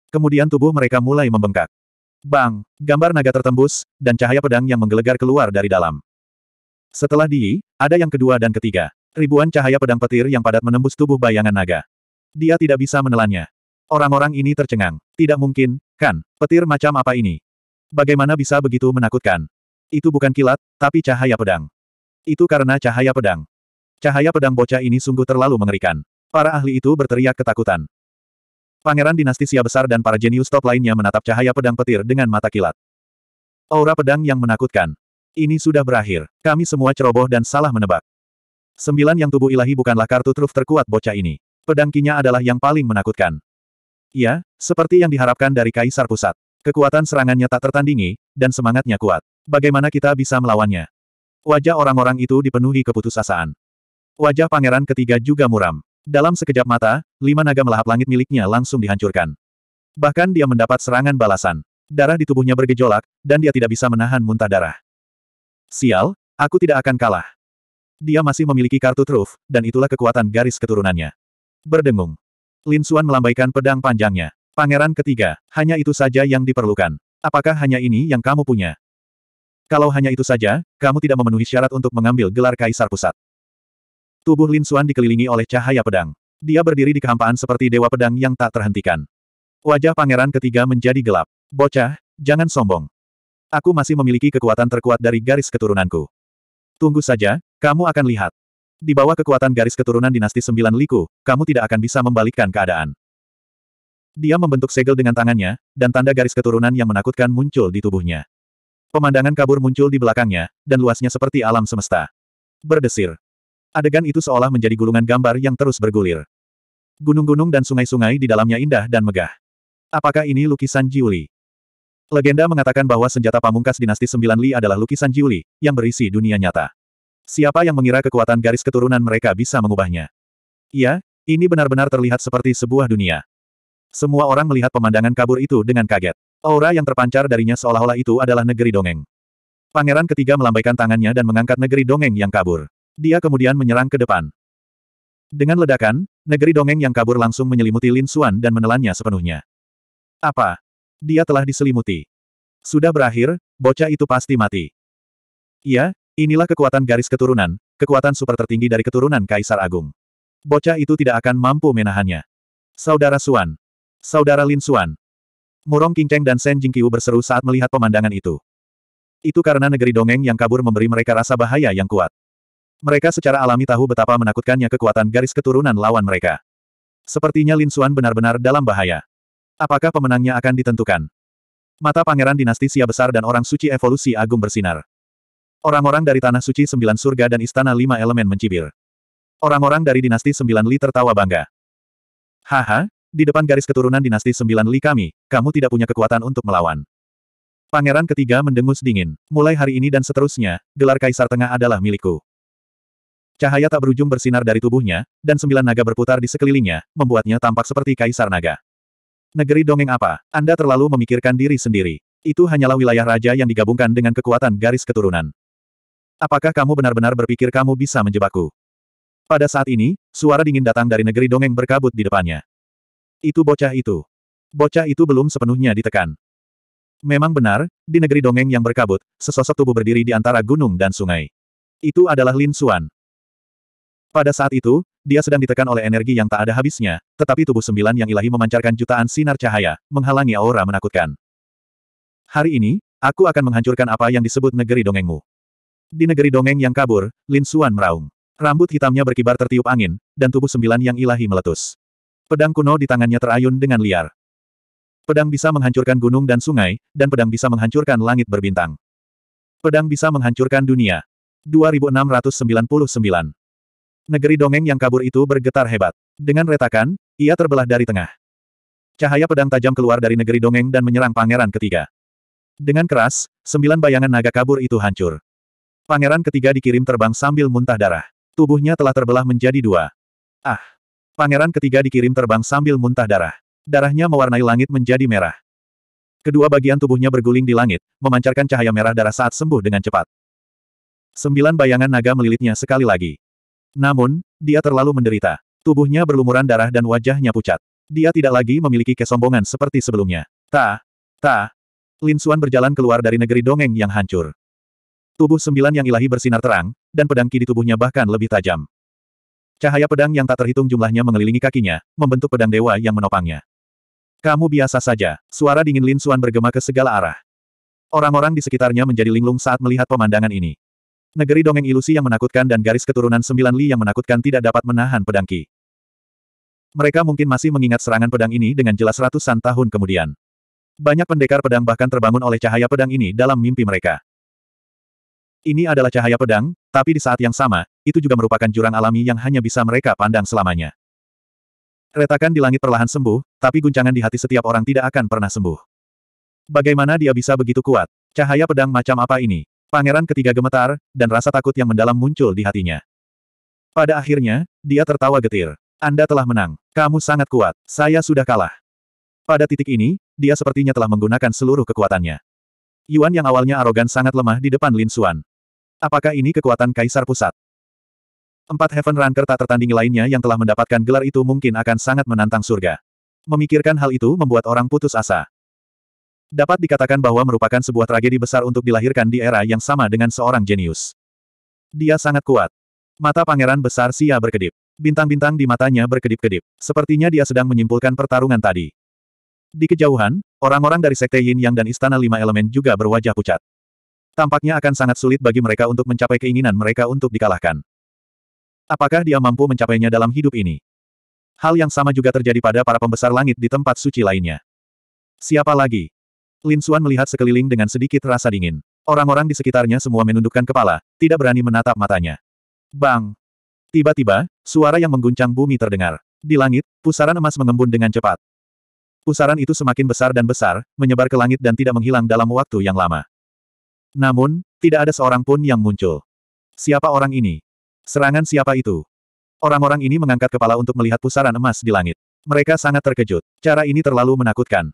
Kemudian tubuh mereka mulai membengkak. Bang! Gambar naga tertembus, dan cahaya pedang yang menggelegar keluar dari dalam. Setelah Di, ada yang kedua dan ketiga. Ribuan cahaya pedang petir yang padat menembus tubuh bayangan naga. Dia tidak bisa menelannya. Orang-orang ini tercengang. Tidak mungkin, kan? Petir macam apa ini? Bagaimana bisa begitu menakutkan? Itu bukan kilat, tapi cahaya pedang. Itu karena cahaya pedang. Cahaya pedang bocah ini sungguh terlalu mengerikan. Para ahli itu berteriak ketakutan. Pangeran dinasti Sia besar dan para jenius top lainnya menatap cahaya pedang petir dengan mata kilat. Aura pedang yang menakutkan. Ini sudah berakhir. Kami semua ceroboh dan salah menebak. Sembilan yang tubuh ilahi bukanlah kartu truf terkuat bocah ini. Pedang adalah yang paling menakutkan. Ya, seperti yang diharapkan dari Kaisar Pusat. Kekuatan serangannya tak tertandingi, dan semangatnya kuat. Bagaimana kita bisa melawannya? Wajah orang-orang itu dipenuhi keputusasaan. Wajah pangeran ketiga juga muram. Dalam sekejap mata, lima naga melahap langit miliknya langsung dihancurkan. Bahkan dia mendapat serangan balasan. Darah di tubuhnya bergejolak, dan dia tidak bisa menahan muntah darah. Sial, aku tidak akan kalah. Dia masih memiliki kartu truf, dan itulah kekuatan garis keturunannya. Berdengung. Lin Xuan melambaikan pedang panjangnya. Pangeran ketiga, hanya itu saja yang diperlukan. Apakah hanya ini yang kamu punya? Kalau hanya itu saja, kamu tidak memenuhi syarat untuk mengambil gelar kaisar pusat. Tubuh Lin Xuan dikelilingi oleh cahaya pedang. Dia berdiri di kehampaan seperti dewa pedang yang tak terhentikan. Wajah pangeran ketiga menjadi gelap. Bocah, jangan sombong. Aku masih memiliki kekuatan terkuat dari garis keturunanku. Tunggu saja, kamu akan lihat. Di bawah kekuatan garis keturunan dinasti sembilan liku, kamu tidak akan bisa membalikkan keadaan. Dia membentuk segel dengan tangannya, dan tanda garis keturunan yang menakutkan muncul di tubuhnya. Pemandangan kabur muncul di belakangnya, dan luasnya seperti alam semesta. Berdesir. Adegan itu seolah menjadi gulungan gambar yang terus bergulir. Gunung-gunung dan sungai-sungai di dalamnya indah dan megah. Apakah ini lukisan Jiuli? Legenda mengatakan bahwa senjata pamungkas dinasti Sembilan Li adalah lukisan Jiuli, yang berisi dunia nyata. Siapa yang mengira kekuatan garis keturunan mereka bisa mengubahnya? Iya, ini benar-benar terlihat seperti sebuah dunia. Semua orang melihat pemandangan kabur itu dengan kaget. Aura yang terpancar darinya seolah-olah itu adalah negeri dongeng. Pangeran ketiga melambaikan tangannya dan mengangkat negeri dongeng yang kabur. Dia kemudian menyerang ke depan. Dengan ledakan, negeri dongeng yang kabur langsung menyelimuti Lin Suan dan menelannya sepenuhnya. Apa? Dia telah diselimuti. Sudah berakhir, bocah itu pasti mati. Iya, inilah kekuatan garis keturunan, kekuatan super tertinggi dari keturunan Kaisar Agung. Bocah itu tidak akan mampu menahannya. Saudara Suan. Saudara Lin Xuan. Murong Qingcheng dan Shen Jingqiu berseru saat melihat pemandangan itu. Itu karena negeri dongeng yang kabur memberi mereka rasa bahaya yang kuat. Mereka secara alami tahu betapa menakutkannya kekuatan garis keturunan lawan mereka. Sepertinya Lin Xuan benar-benar dalam bahaya. Apakah pemenangnya akan ditentukan? Mata pangeran dinasti Sia Besar dan orang suci evolusi agung bersinar. Orang-orang dari Tanah Suci Sembilan Surga dan Istana Lima Elemen mencibir. Orang-orang dari dinasti Sembilan Li tertawa bangga. Haha, di depan garis keturunan dinasti sembilan Li kami, kamu tidak punya kekuatan untuk melawan. Pangeran ketiga mendengus dingin. Mulai hari ini dan seterusnya, gelar Kaisar Tengah adalah milikku. Cahaya tak berujung bersinar dari tubuhnya, dan sembilan naga berputar di sekelilingnya, membuatnya tampak seperti Kaisar Naga. Negeri dongeng apa? Anda terlalu memikirkan diri sendiri. Itu hanyalah wilayah raja yang digabungkan dengan kekuatan garis keturunan. Apakah kamu benar-benar berpikir kamu bisa menjebakku? Pada saat ini, suara dingin datang dari negeri dongeng berkabut di depannya. Itu bocah itu. Bocah itu belum sepenuhnya ditekan. Memang benar, di negeri dongeng yang berkabut, sesosok tubuh berdiri di antara gunung dan sungai. Itu adalah Lin Xuan. Pada saat itu, dia sedang ditekan oleh energi yang tak ada habisnya, tetapi tubuh sembilan yang ilahi memancarkan jutaan sinar cahaya, menghalangi aura menakutkan. Hari ini, aku akan menghancurkan apa yang disebut negeri dongengmu. Di negeri dongeng yang kabur, Lin Xuan meraung. Rambut hitamnya berkibar tertiup angin, dan tubuh sembilan yang ilahi meletus. Pedang kuno di tangannya terayun dengan liar. Pedang bisa menghancurkan gunung dan sungai, dan pedang bisa menghancurkan langit berbintang. Pedang bisa menghancurkan dunia. 2699. Negeri dongeng yang kabur itu bergetar hebat. Dengan retakan, ia terbelah dari tengah. Cahaya pedang tajam keluar dari negeri dongeng dan menyerang pangeran ketiga. Dengan keras, sembilan bayangan naga kabur itu hancur. Pangeran ketiga dikirim terbang sambil muntah darah. Tubuhnya telah terbelah menjadi dua. Ah! Pangeran ketiga dikirim terbang sambil muntah darah. Darahnya mewarnai langit menjadi merah. Kedua bagian tubuhnya berguling di langit, memancarkan cahaya merah darah saat sembuh dengan cepat. Sembilan bayangan naga melilitnya sekali lagi. Namun, dia terlalu menderita. Tubuhnya berlumuran darah dan wajahnya pucat. Dia tidak lagi memiliki kesombongan seperti sebelumnya. Ta, ta. Lin Xuan berjalan keluar dari negeri dongeng yang hancur. Tubuh sembilan yang ilahi bersinar terang, dan pedang ki di tubuhnya bahkan lebih tajam. Cahaya pedang yang tak terhitung jumlahnya mengelilingi kakinya, membentuk pedang dewa yang menopangnya. Kamu biasa saja, suara dingin Lin Suan bergema ke segala arah. Orang-orang di sekitarnya menjadi linglung saat melihat pemandangan ini. Negeri dongeng ilusi yang menakutkan dan garis keturunan sembilan Li yang menakutkan tidak dapat menahan pedang Ki. Mereka mungkin masih mengingat serangan pedang ini dengan jelas ratusan tahun kemudian. Banyak pendekar pedang bahkan terbangun oleh cahaya pedang ini dalam mimpi mereka. Ini adalah cahaya pedang, tapi di saat yang sama, itu juga merupakan jurang alami yang hanya bisa mereka pandang selamanya. Retakan di langit perlahan sembuh, tapi guncangan di hati setiap orang tidak akan pernah sembuh. Bagaimana dia bisa begitu kuat? Cahaya pedang macam apa ini? Pangeran ketiga gemetar, dan rasa takut yang mendalam muncul di hatinya. Pada akhirnya, dia tertawa getir. Anda telah menang. Kamu sangat kuat. Saya sudah kalah. Pada titik ini, dia sepertinya telah menggunakan seluruh kekuatannya. Yuan yang awalnya arogan sangat lemah di depan Lin Xuan. Apakah ini kekuatan Kaisar Pusat? Empat Heaven Runner tak tertandingi lainnya yang telah mendapatkan gelar itu mungkin akan sangat menantang surga. Memikirkan hal itu membuat orang putus asa. Dapat dikatakan bahwa merupakan sebuah tragedi besar untuk dilahirkan di era yang sama dengan seorang jenius. Dia sangat kuat. Mata pangeran besar Sia berkedip. Bintang-bintang di matanya berkedip-kedip. Sepertinya dia sedang menyimpulkan pertarungan tadi. Di kejauhan, orang-orang dari Sekte Yin Yang dan Istana Lima Elemen juga berwajah pucat. Tampaknya akan sangat sulit bagi mereka untuk mencapai keinginan mereka untuk dikalahkan. Apakah dia mampu mencapainya dalam hidup ini? Hal yang sama juga terjadi pada para pembesar langit di tempat suci lainnya. Siapa lagi? Lin Xuan melihat sekeliling dengan sedikit rasa dingin. Orang-orang di sekitarnya semua menundukkan kepala, tidak berani menatap matanya. Bang! Tiba-tiba, suara yang mengguncang bumi terdengar. Di langit, pusaran emas mengembun dengan cepat. Pusaran itu semakin besar dan besar, menyebar ke langit dan tidak menghilang dalam waktu yang lama. Namun, tidak ada seorang pun yang muncul. Siapa orang ini? Serangan siapa itu? Orang-orang ini mengangkat kepala untuk melihat pusaran emas di langit. Mereka sangat terkejut. Cara ini terlalu menakutkan.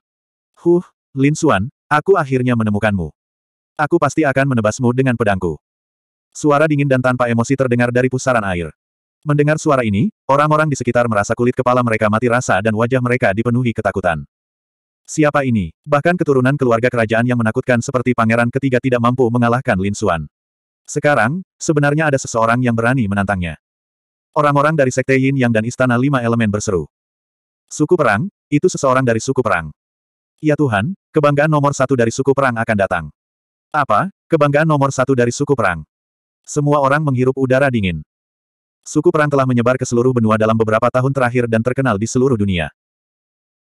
Huh, Lin Xuan, aku akhirnya menemukanmu. Aku pasti akan menebasmu dengan pedangku. Suara dingin dan tanpa emosi terdengar dari pusaran air. Mendengar suara ini, orang-orang di sekitar merasa kulit kepala mereka mati rasa dan wajah mereka dipenuhi ketakutan. Siapa ini? Bahkan keturunan keluarga kerajaan yang menakutkan seperti pangeran ketiga tidak mampu mengalahkan Lin Xuan. Sekarang, sebenarnya ada seseorang yang berani menantangnya. Orang-orang dari Sekte Yin Yang dan Istana Lima Elemen berseru. Suku Perang, itu seseorang dari suku Perang. Ya Tuhan, kebanggaan nomor satu dari suku Perang akan datang. Apa? Kebanggaan nomor satu dari suku Perang. Semua orang menghirup udara dingin. Suku Perang telah menyebar ke seluruh benua dalam beberapa tahun terakhir dan terkenal di seluruh dunia.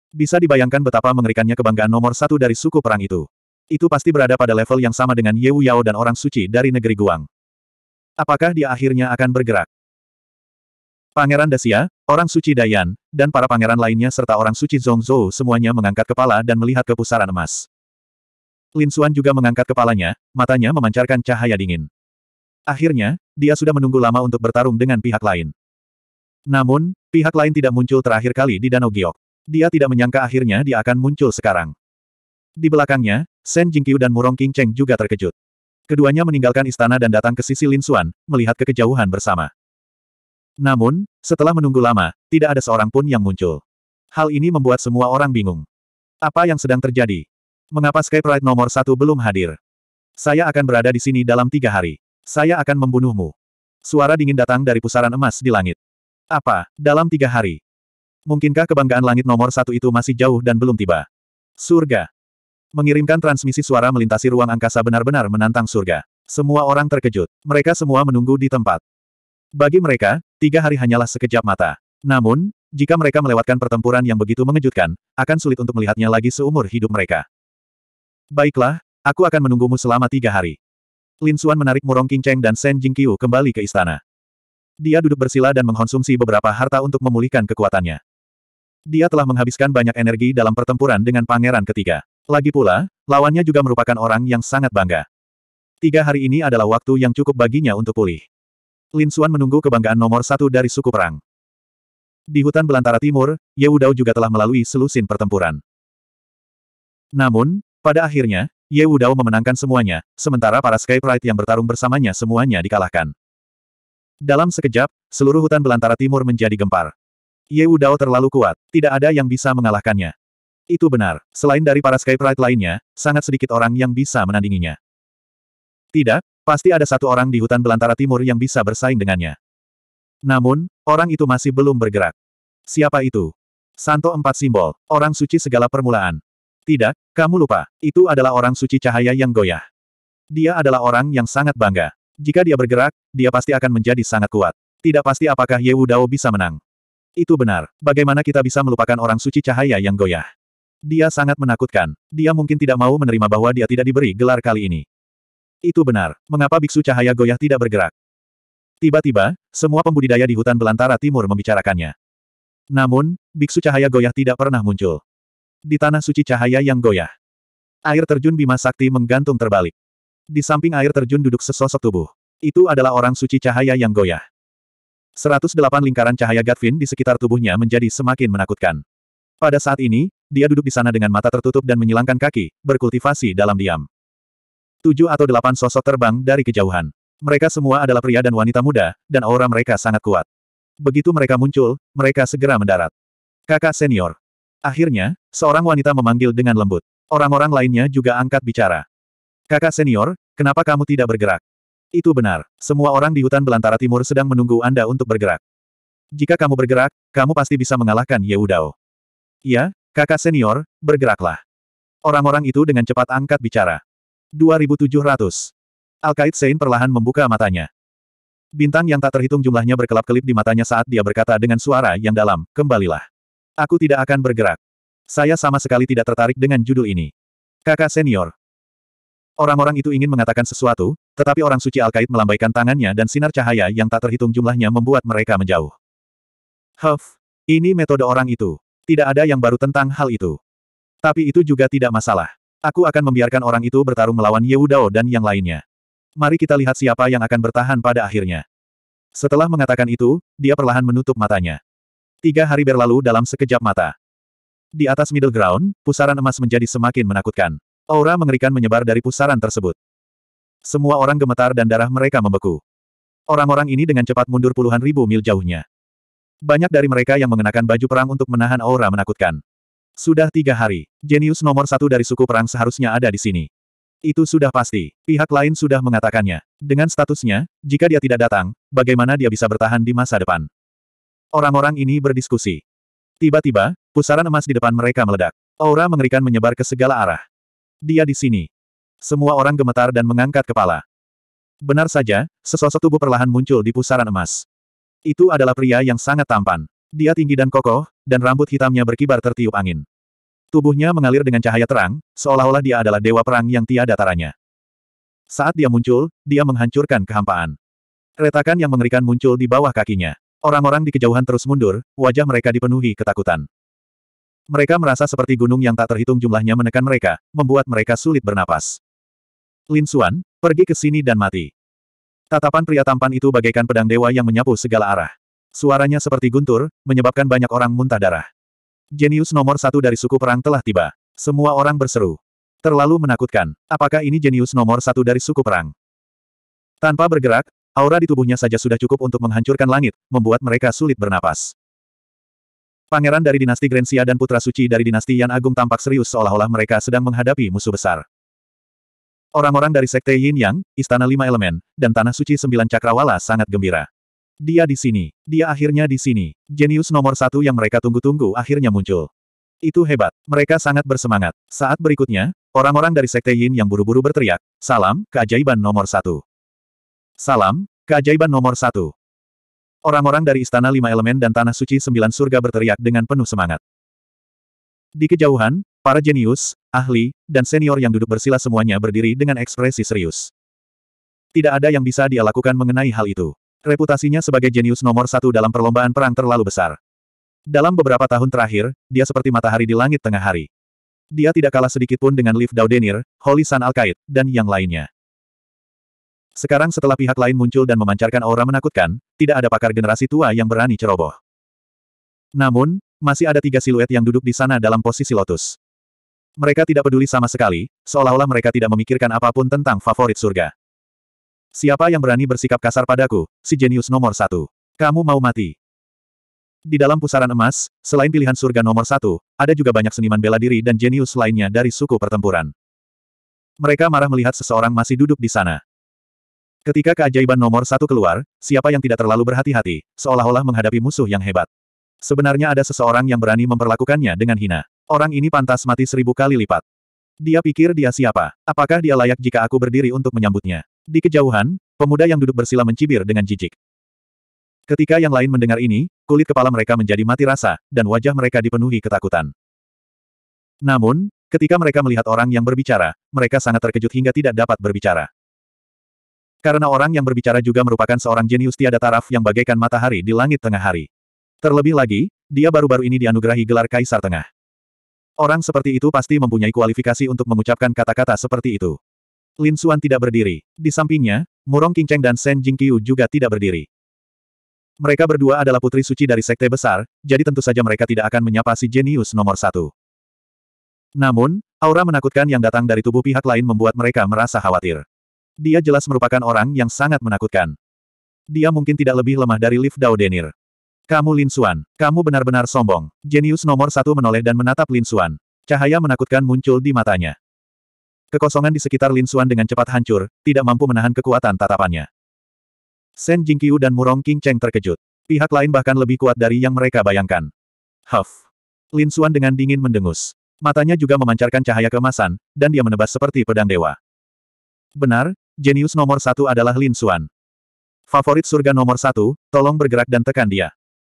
Bisa dibayangkan betapa mengerikannya kebanggaan nomor satu dari suku perang itu. Itu pasti berada pada level yang sama dengan Ye Yao dan orang suci dari negeri Guang. Apakah dia akhirnya akan bergerak? Pangeran Dasia, orang suci Dayan, dan para pangeran lainnya serta orang suci Zhongzhou semuanya mengangkat kepala dan melihat ke pusaran emas. Lin Xuan juga mengangkat kepalanya, matanya memancarkan cahaya dingin. Akhirnya, dia sudah menunggu lama untuk bertarung dengan pihak lain. Namun, pihak lain tidak muncul terakhir kali di Danau Giok. Dia tidak menyangka akhirnya dia akan muncul sekarang. Di belakangnya, Shen Jingqiu dan Murong Qingcheng juga terkejut. Keduanya meninggalkan istana dan datang ke sisi Lin Xuan, melihat kekejauhan bersama. Namun, setelah menunggu lama, tidak ada seorang pun yang muncul. Hal ini membuat semua orang bingung. Apa yang sedang terjadi? Mengapa Sky Pride nomor satu belum hadir? Saya akan berada di sini dalam tiga hari. Saya akan membunuhmu. Suara dingin datang dari pusaran emas di langit. Apa, dalam tiga hari? Mungkinkah kebanggaan langit nomor satu itu masih jauh dan belum tiba? Surga. Mengirimkan transmisi suara melintasi ruang angkasa benar-benar menantang surga. Semua orang terkejut. Mereka semua menunggu di tempat. Bagi mereka, tiga hari hanyalah sekejap mata. Namun, jika mereka melewatkan pertempuran yang begitu mengejutkan, akan sulit untuk melihatnya lagi seumur hidup mereka. Baiklah, aku akan menunggumu selama tiga hari. Lin Xuan menarik Murong Qingcheng dan Shen Jingqiu kembali ke istana. Dia duduk bersila dan mengkonsumsi beberapa harta untuk memulihkan kekuatannya. Dia telah menghabiskan banyak energi dalam pertempuran dengan pangeran ketiga. Lagi pula, lawannya juga merupakan orang yang sangat bangga. Tiga hari ini adalah waktu yang cukup baginya untuk pulih. Lin Xuan menunggu kebanggaan nomor satu dari suku perang. Di hutan belantara timur, Ye Wudao juga telah melalui selusin pertempuran. Namun, pada akhirnya, Ye Wudao memenangkan semuanya, sementara para Sky Pride yang bertarung bersamanya semuanya dikalahkan. Dalam sekejap, seluruh hutan belantara timur menjadi gempar. Ye Dao terlalu kuat, tidak ada yang bisa mengalahkannya. Itu benar, selain dari para Sky Pride lainnya, sangat sedikit orang yang bisa menandinginya. Tidak, pasti ada satu orang di hutan belantara timur yang bisa bersaing dengannya. Namun, orang itu masih belum bergerak. Siapa itu? Santo empat simbol, orang suci segala permulaan. Tidak, kamu lupa, itu adalah orang suci cahaya yang goyah. Dia adalah orang yang sangat bangga. Jika dia bergerak, dia pasti akan menjadi sangat kuat. Tidak pasti apakah Ye Dao bisa menang. Itu benar. Bagaimana kita bisa melupakan orang suci cahaya yang goyah? Dia sangat menakutkan. Dia mungkin tidak mau menerima bahwa dia tidak diberi gelar kali ini. Itu benar. Mengapa biksu cahaya goyah tidak bergerak? Tiba-tiba, semua pembudidaya di hutan belantara timur membicarakannya. Namun, biksu cahaya goyah tidak pernah muncul. Di tanah suci cahaya yang goyah. Air terjun Bima Sakti menggantung terbalik. Di samping air terjun duduk sesosok tubuh. Itu adalah orang suci cahaya yang goyah. 108 lingkaran cahaya Gatvin di sekitar tubuhnya menjadi semakin menakutkan. Pada saat ini, dia duduk di sana dengan mata tertutup dan menyilangkan kaki, berkultivasi dalam diam. Tujuh atau delapan sosok terbang dari kejauhan. Mereka semua adalah pria dan wanita muda, dan aura mereka sangat kuat. Begitu mereka muncul, mereka segera mendarat. Kakak senior. Akhirnya, seorang wanita memanggil dengan lembut. Orang-orang lainnya juga angkat bicara. Kakak senior, kenapa kamu tidak bergerak? Itu benar. Semua orang di hutan belantara timur sedang menunggu Anda untuk bergerak. Jika kamu bergerak, kamu pasti bisa mengalahkan Yehudao. Ya, kakak senior, bergeraklah. Orang-orang itu dengan cepat angkat bicara. 2700. Alkait Sein perlahan membuka matanya. Bintang yang tak terhitung jumlahnya berkelap-kelip di matanya saat dia berkata dengan suara yang dalam, kembalilah. Aku tidak akan bergerak. Saya sama sekali tidak tertarik dengan judul ini. Kakak senior, Orang-orang itu ingin mengatakan sesuatu, tetapi orang suci Al-Ka'id melambaikan tangannya dan sinar cahaya yang tak terhitung jumlahnya membuat mereka menjauh. Huff, ini metode orang itu. Tidak ada yang baru tentang hal itu. Tapi itu juga tidak masalah. Aku akan membiarkan orang itu bertarung melawan Yehudao dan yang lainnya. Mari kita lihat siapa yang akan bertahan pada akhirnya. Setelah mengatakan itu, dia perlahan menutup matanya. Tiga hari berlalu dalam sekejap mata. Di atas middle ground, pusaran emas menjadi semakin menakutkan. Aura mengerikan menyebar dari pusaran tersebut. Semua orang gemetar dan darah mereka membeku. Orang-orang ini dengan cepat mundur puluhan ribu mil jauhnya. Banyak dari mereka yang mengenakan baju perang untuk menahan aura menakutkan. Sudah tiga hari, jenius nomor satu dari suku perang seharusnya ada di sini. Itu sudah pasti, pihak lain sudah mengatakannya. Dengan statusnya, jika dia tidak datang, bagaimana dia bisa bertahan di masa depan? Orang-orang ini berdiskusi. Tiba-tiba, pusaran emas di depan mereka meledak. Aura mengerikan menyebar ke segala arah. Dia di sini. Semua orang gemetar dan mengangkat kepala. Benar saja, sesosok tubuh perlahan muncul di pusaran emas. Itu adalah pria yang sangat tampan. Dia tinggi dan kokoh, dan rambut hitamnya berkibar tertiup angin. Tubuhnya mengalir dengan cahaya terang, seolah-olah dia adalah dewa perang yang tiada taranya. Saat dia muncul, dia menghancurkan kehampaan. Retakan yang mengerikan muncul di bawah kakinya. Orang-orang di kejauhan terus mundur, wajah mereka dipenuhi ketakutan. Mereka merasa seperti gunung yang tak terhitung jumlahnya menekan mereka, membuat mereka sulit bernapas. Lin Xuan, pergi ke sini dan mati. Tatapan pria tampan itu bagaikan pedang dewa yang menyapu segala arah. Suaranya seperti guntur, menyebabkan banyak orang muntah darah. Jenius nomor satu dari suku perang telah tiba. Semua orang berseru. Terlalu menakutkan. Apakah ini jenius nomor satu dari suku perang? Tanpa bergerak, aura di tubuhnya saja sudah cukup untuk menghancurkan langit, membuat mereka sulit bernapas. Pangeran dari dinasti Grensia dan putra suci dari dinasti Yan Agung tampak serius seolah-olah mereka sedang menghadapi musuh besar. Orang-orang dari Sekte Yin Yang, Istana Lima Elemen, dan Tanah Suci Sembilan Cakrawala sangat gembira. Dia di sini. Dia akhirnya di sini. Jenius nomor satu yang mereka tunggu-tunggu akhirnya muncul. Itu hebat. Mereka sangat bersemangat. Saat berikutnya, orang-orang dari Sekte Yin yang buru-buru berteriak, Salam, keajaiban nomor satu. Salam, keajaiban nomor satu. Orang-orang dari Istana Lima Elemen dan Tanah Suci Sembilan Surga berteriak dengan penuh semangat. Di kejauhan, para jenius, ahli, dan senior yang duduk bersila semuanya berdiri dengan ekspresi serius. Tidak ada yang bisa dia lakukan mengenai hal itu. Reputasinya sebagai jenius nomor satu dalam perlombaan perang terlalu besar. Dalam beberapa tahun terakhir, dia seperti matahari di langit tengah hari. Dia tidak kalah sedikitpun dengan Liv Daudenir, Holy Sun Alkaid, dan yang lainnya. Sekarang setelah pihak lain muncul dan memancarkan aura menakutkan, tidak ada pakar generasi tua yang berani ceroboh. Namun, masih ada tiga siluet yang duduk di sana dalam posisi lotus. Mereka tidak peduli sama sekali, seolah-olah mereka tidak memikirkan apapun tentang favorit surga. Siapa yang berani bersikap kasar padaku, si jenius nomor satu. Kamu mau mati. Di dalam pusaran emas, selain pilihan surga nomor satu, ada juga banyak seniman bela diri dan jenius lainnya dari suku pertempuran. Mereka marah melihat seseorang masih duduk di sana. Ketika keajaiban nomor satu keluar, siapa yang tidak terlalu berhati-hati, seolah-olah menghadapi musuh yang hebat. Sebenarnya ada seseorang yang berani memperlakukannya dengan hina. Orang ini pantas mati seribu kali lipat. Dia pikir dia siapa? Apakah dia layak jika aku berdiri untuk menyambutnya? Di kejauhan, pemuda yang duduk bersila mencibir dengan jijik. Ketika yang lain mendengar ini, kulit kepala mereka menjadi mati rasa, dan wajah mereka dipenuhi ketakutan. Namun, ketika mereka melihat orang yang berbicara, mereka sangat terkejut hingga tidak dapat berbicara. Karena orang yang berbicara juga merupakan seorang jenius tiada taraf yang bagaikan matahari di langit tengah hari. Terlebih lagi, dia baru-baru ini dianugerahi gelar Kaisar Tengah. Orang seperti itu pasti mempunyai kualifikasi untuk mengucapkan kata-kata seperti itu. Lin Xuan tidak berdiri. Di sampingnya, Murong Qingcheng dan Shen Jingqiu juga tidak berdiri. Mereka berdua adalah putri suci dari sekte besar, jadi tentu saja mereka tidak akan menyapa si jenius nomor satu. Namun, aura menakutkan yang datang dari tubuh pihak lain membuat mereka merasa khawatir. Dia jelas merupakan orang yang sangat menakutkan. Dia mungkin tidak lebih lemah dari Liv Daudenir. Kamu Lin Xuan, kamu benar-benar sombong. Jenius nomor satu menoleh dan menatap Lin Xuan. Cahaya menakutkan muncul di matanya. Kekosongan di sekitar Lin Xuan dengan cepat hancur, tidak mampu menahan kekuatan tatapannya. Shen Jingqiu dan Murong King Cheng terkejut. Pihak lain bahkan lebih kuat dari yang mereka bayangkan. Huff. Lin Xuan dengan dingin mendengus. Matanya juga memancarkan cahaya kemasan, dan dia menebas seperti pedang dewa. Benar, jenius nomor satu adalah Lin Xuan. Favorit surga nomor satu, tolong bergerak dan tekan dia.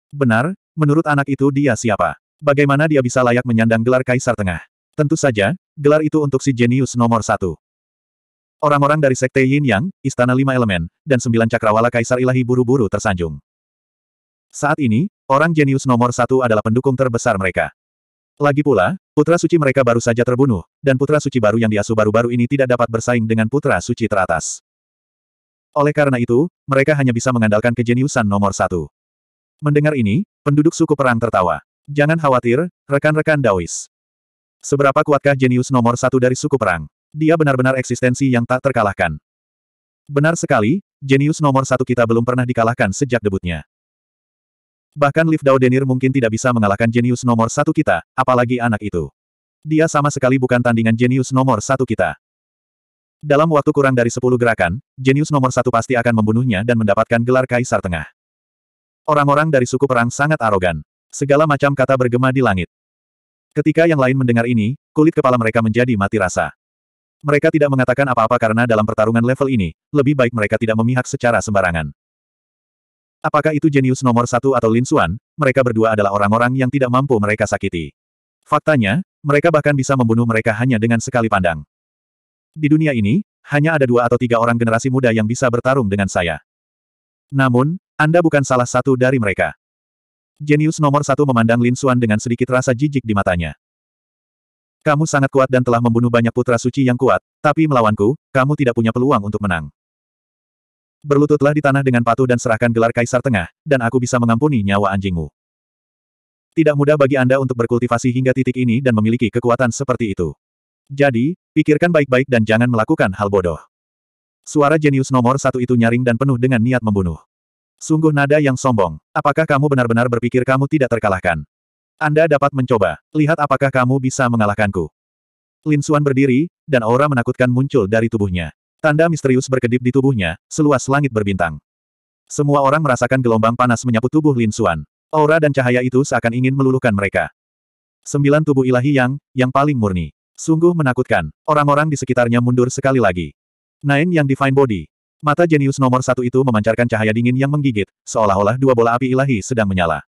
Benar, menurut anak itu dia siapa? Bagaimana dia bisa layak menyandang gelar Kaisar Tengah? Tentu saja, gelar itu untuk si jenius nomor satu. Orang-orang dari Sekte Yin Yang, Istana Lima Elemen, dan Sembilan Cakrawala Kaisar Ilahi buru-buru tersanjung. Saat ini, orang jenius nomor satu adalah pendukung terbesar mereka. Lagi pula, putra suci mereka baru saja terbunuh, dan putra suci baru yang diasuh baru-baru ini tidak dapat bersaing dengan putra suci teratas. Oleh karena itu, mereka hanya bisa mengandalkan kejeniusan nomor satu. Mendengar ini, penduduk suku perang tertawa. Jangan khawatir, rekan-rekan Daois. Seberapa kuatkah jenius nomor satu dari suku perang? Dia benar-benar eksistensi yang tak terkalahkan. Benar sekali, jenius nomor satu kita belum pernah dikalahkan sejak debutnya. Bahkan Liv Dao mungkin tidak bisa mengalahkan jenius nomor satu kita, apalagi anak itu. Dia sama sekali bukan tandingan jenius nomor satu kita. Dalam waktu kurang dari 10 gerakan, jenius nomor satu pasti akan membunuhnya dan mendapatkan gelar Kaisar Tengah. Orang-orang dari suku perang sangat arogan. Segala macam kata bergema di langit. Ketika yang lain mendengar ini, kulit kepala mereka menjadi mati rasa. Mereka tidak mengatakan apa-apa karena dalam pertarungan level ini, lebih baik mereka tidak memihak secara sembarangan. Apakah itu jenius nomor satu atau Lin Xuan, mereka berdua adalah orang-orang yang tidak mampu mereka sakiti. Faktanya, mereka bahkan bisa membunuh mereka hanya dengan sekali pandang. Di dunia ini, hanya ada dua atau tiga orang generasi muda yang bisa bertarung dengan saya. Namun, anda bukan salah satu dari mereka. Jenius nomor satu memandang Lin Xuan dengan sedikit rasa jijik di matanya. Kamu sangat kuat dan telah membunuh banyak putra suci yang kuat, tapi melawanku, kamu tidak punya peluang untuk menang. Berlututlah di tanah dengan patuh dan serahkan gelar kaisar tengah, dan aku bisa mengampuni nyawa anjingmu. Tidak mudah bagi Anda untuk berkultivasi hingga titik ini dan memiliki kekuatan seperti itu. Jadi, pikirkan baik-baik dan jangan melakukan hal bodoh. Suara jenius nomor satu itu nyaring dan penuh dengan niat membunuh. Sungguh nada yang sombong. Apakah kamu benar-benar berpikir kamu tidak terkalahkan? Anda dapat mencoba. Lihat apakah kamu bisa mengalahkanku. Lin Xuan berdiri, dan aura menakutkan muncul dari tubuhnya. Tanda misterius berkedip di tubuhnya, seluas langit berbintang. Semua orang merasakan gelombang panas menyapu tubuh Lin Xuan. Aura dan cahaya itu seakan ingin meluluhkan mereka. Sembilan tubuh ilahi yang, yang paling murni. Sungguh menakutkan. Orang-orang di sekitarnya mundur sekali lagi. Nain yang Divine Body, Mata jenius nomor satu itu memancarkan cahaya dingin yang menggigit, seolah-olah dua bola api ilahi sedang menyala.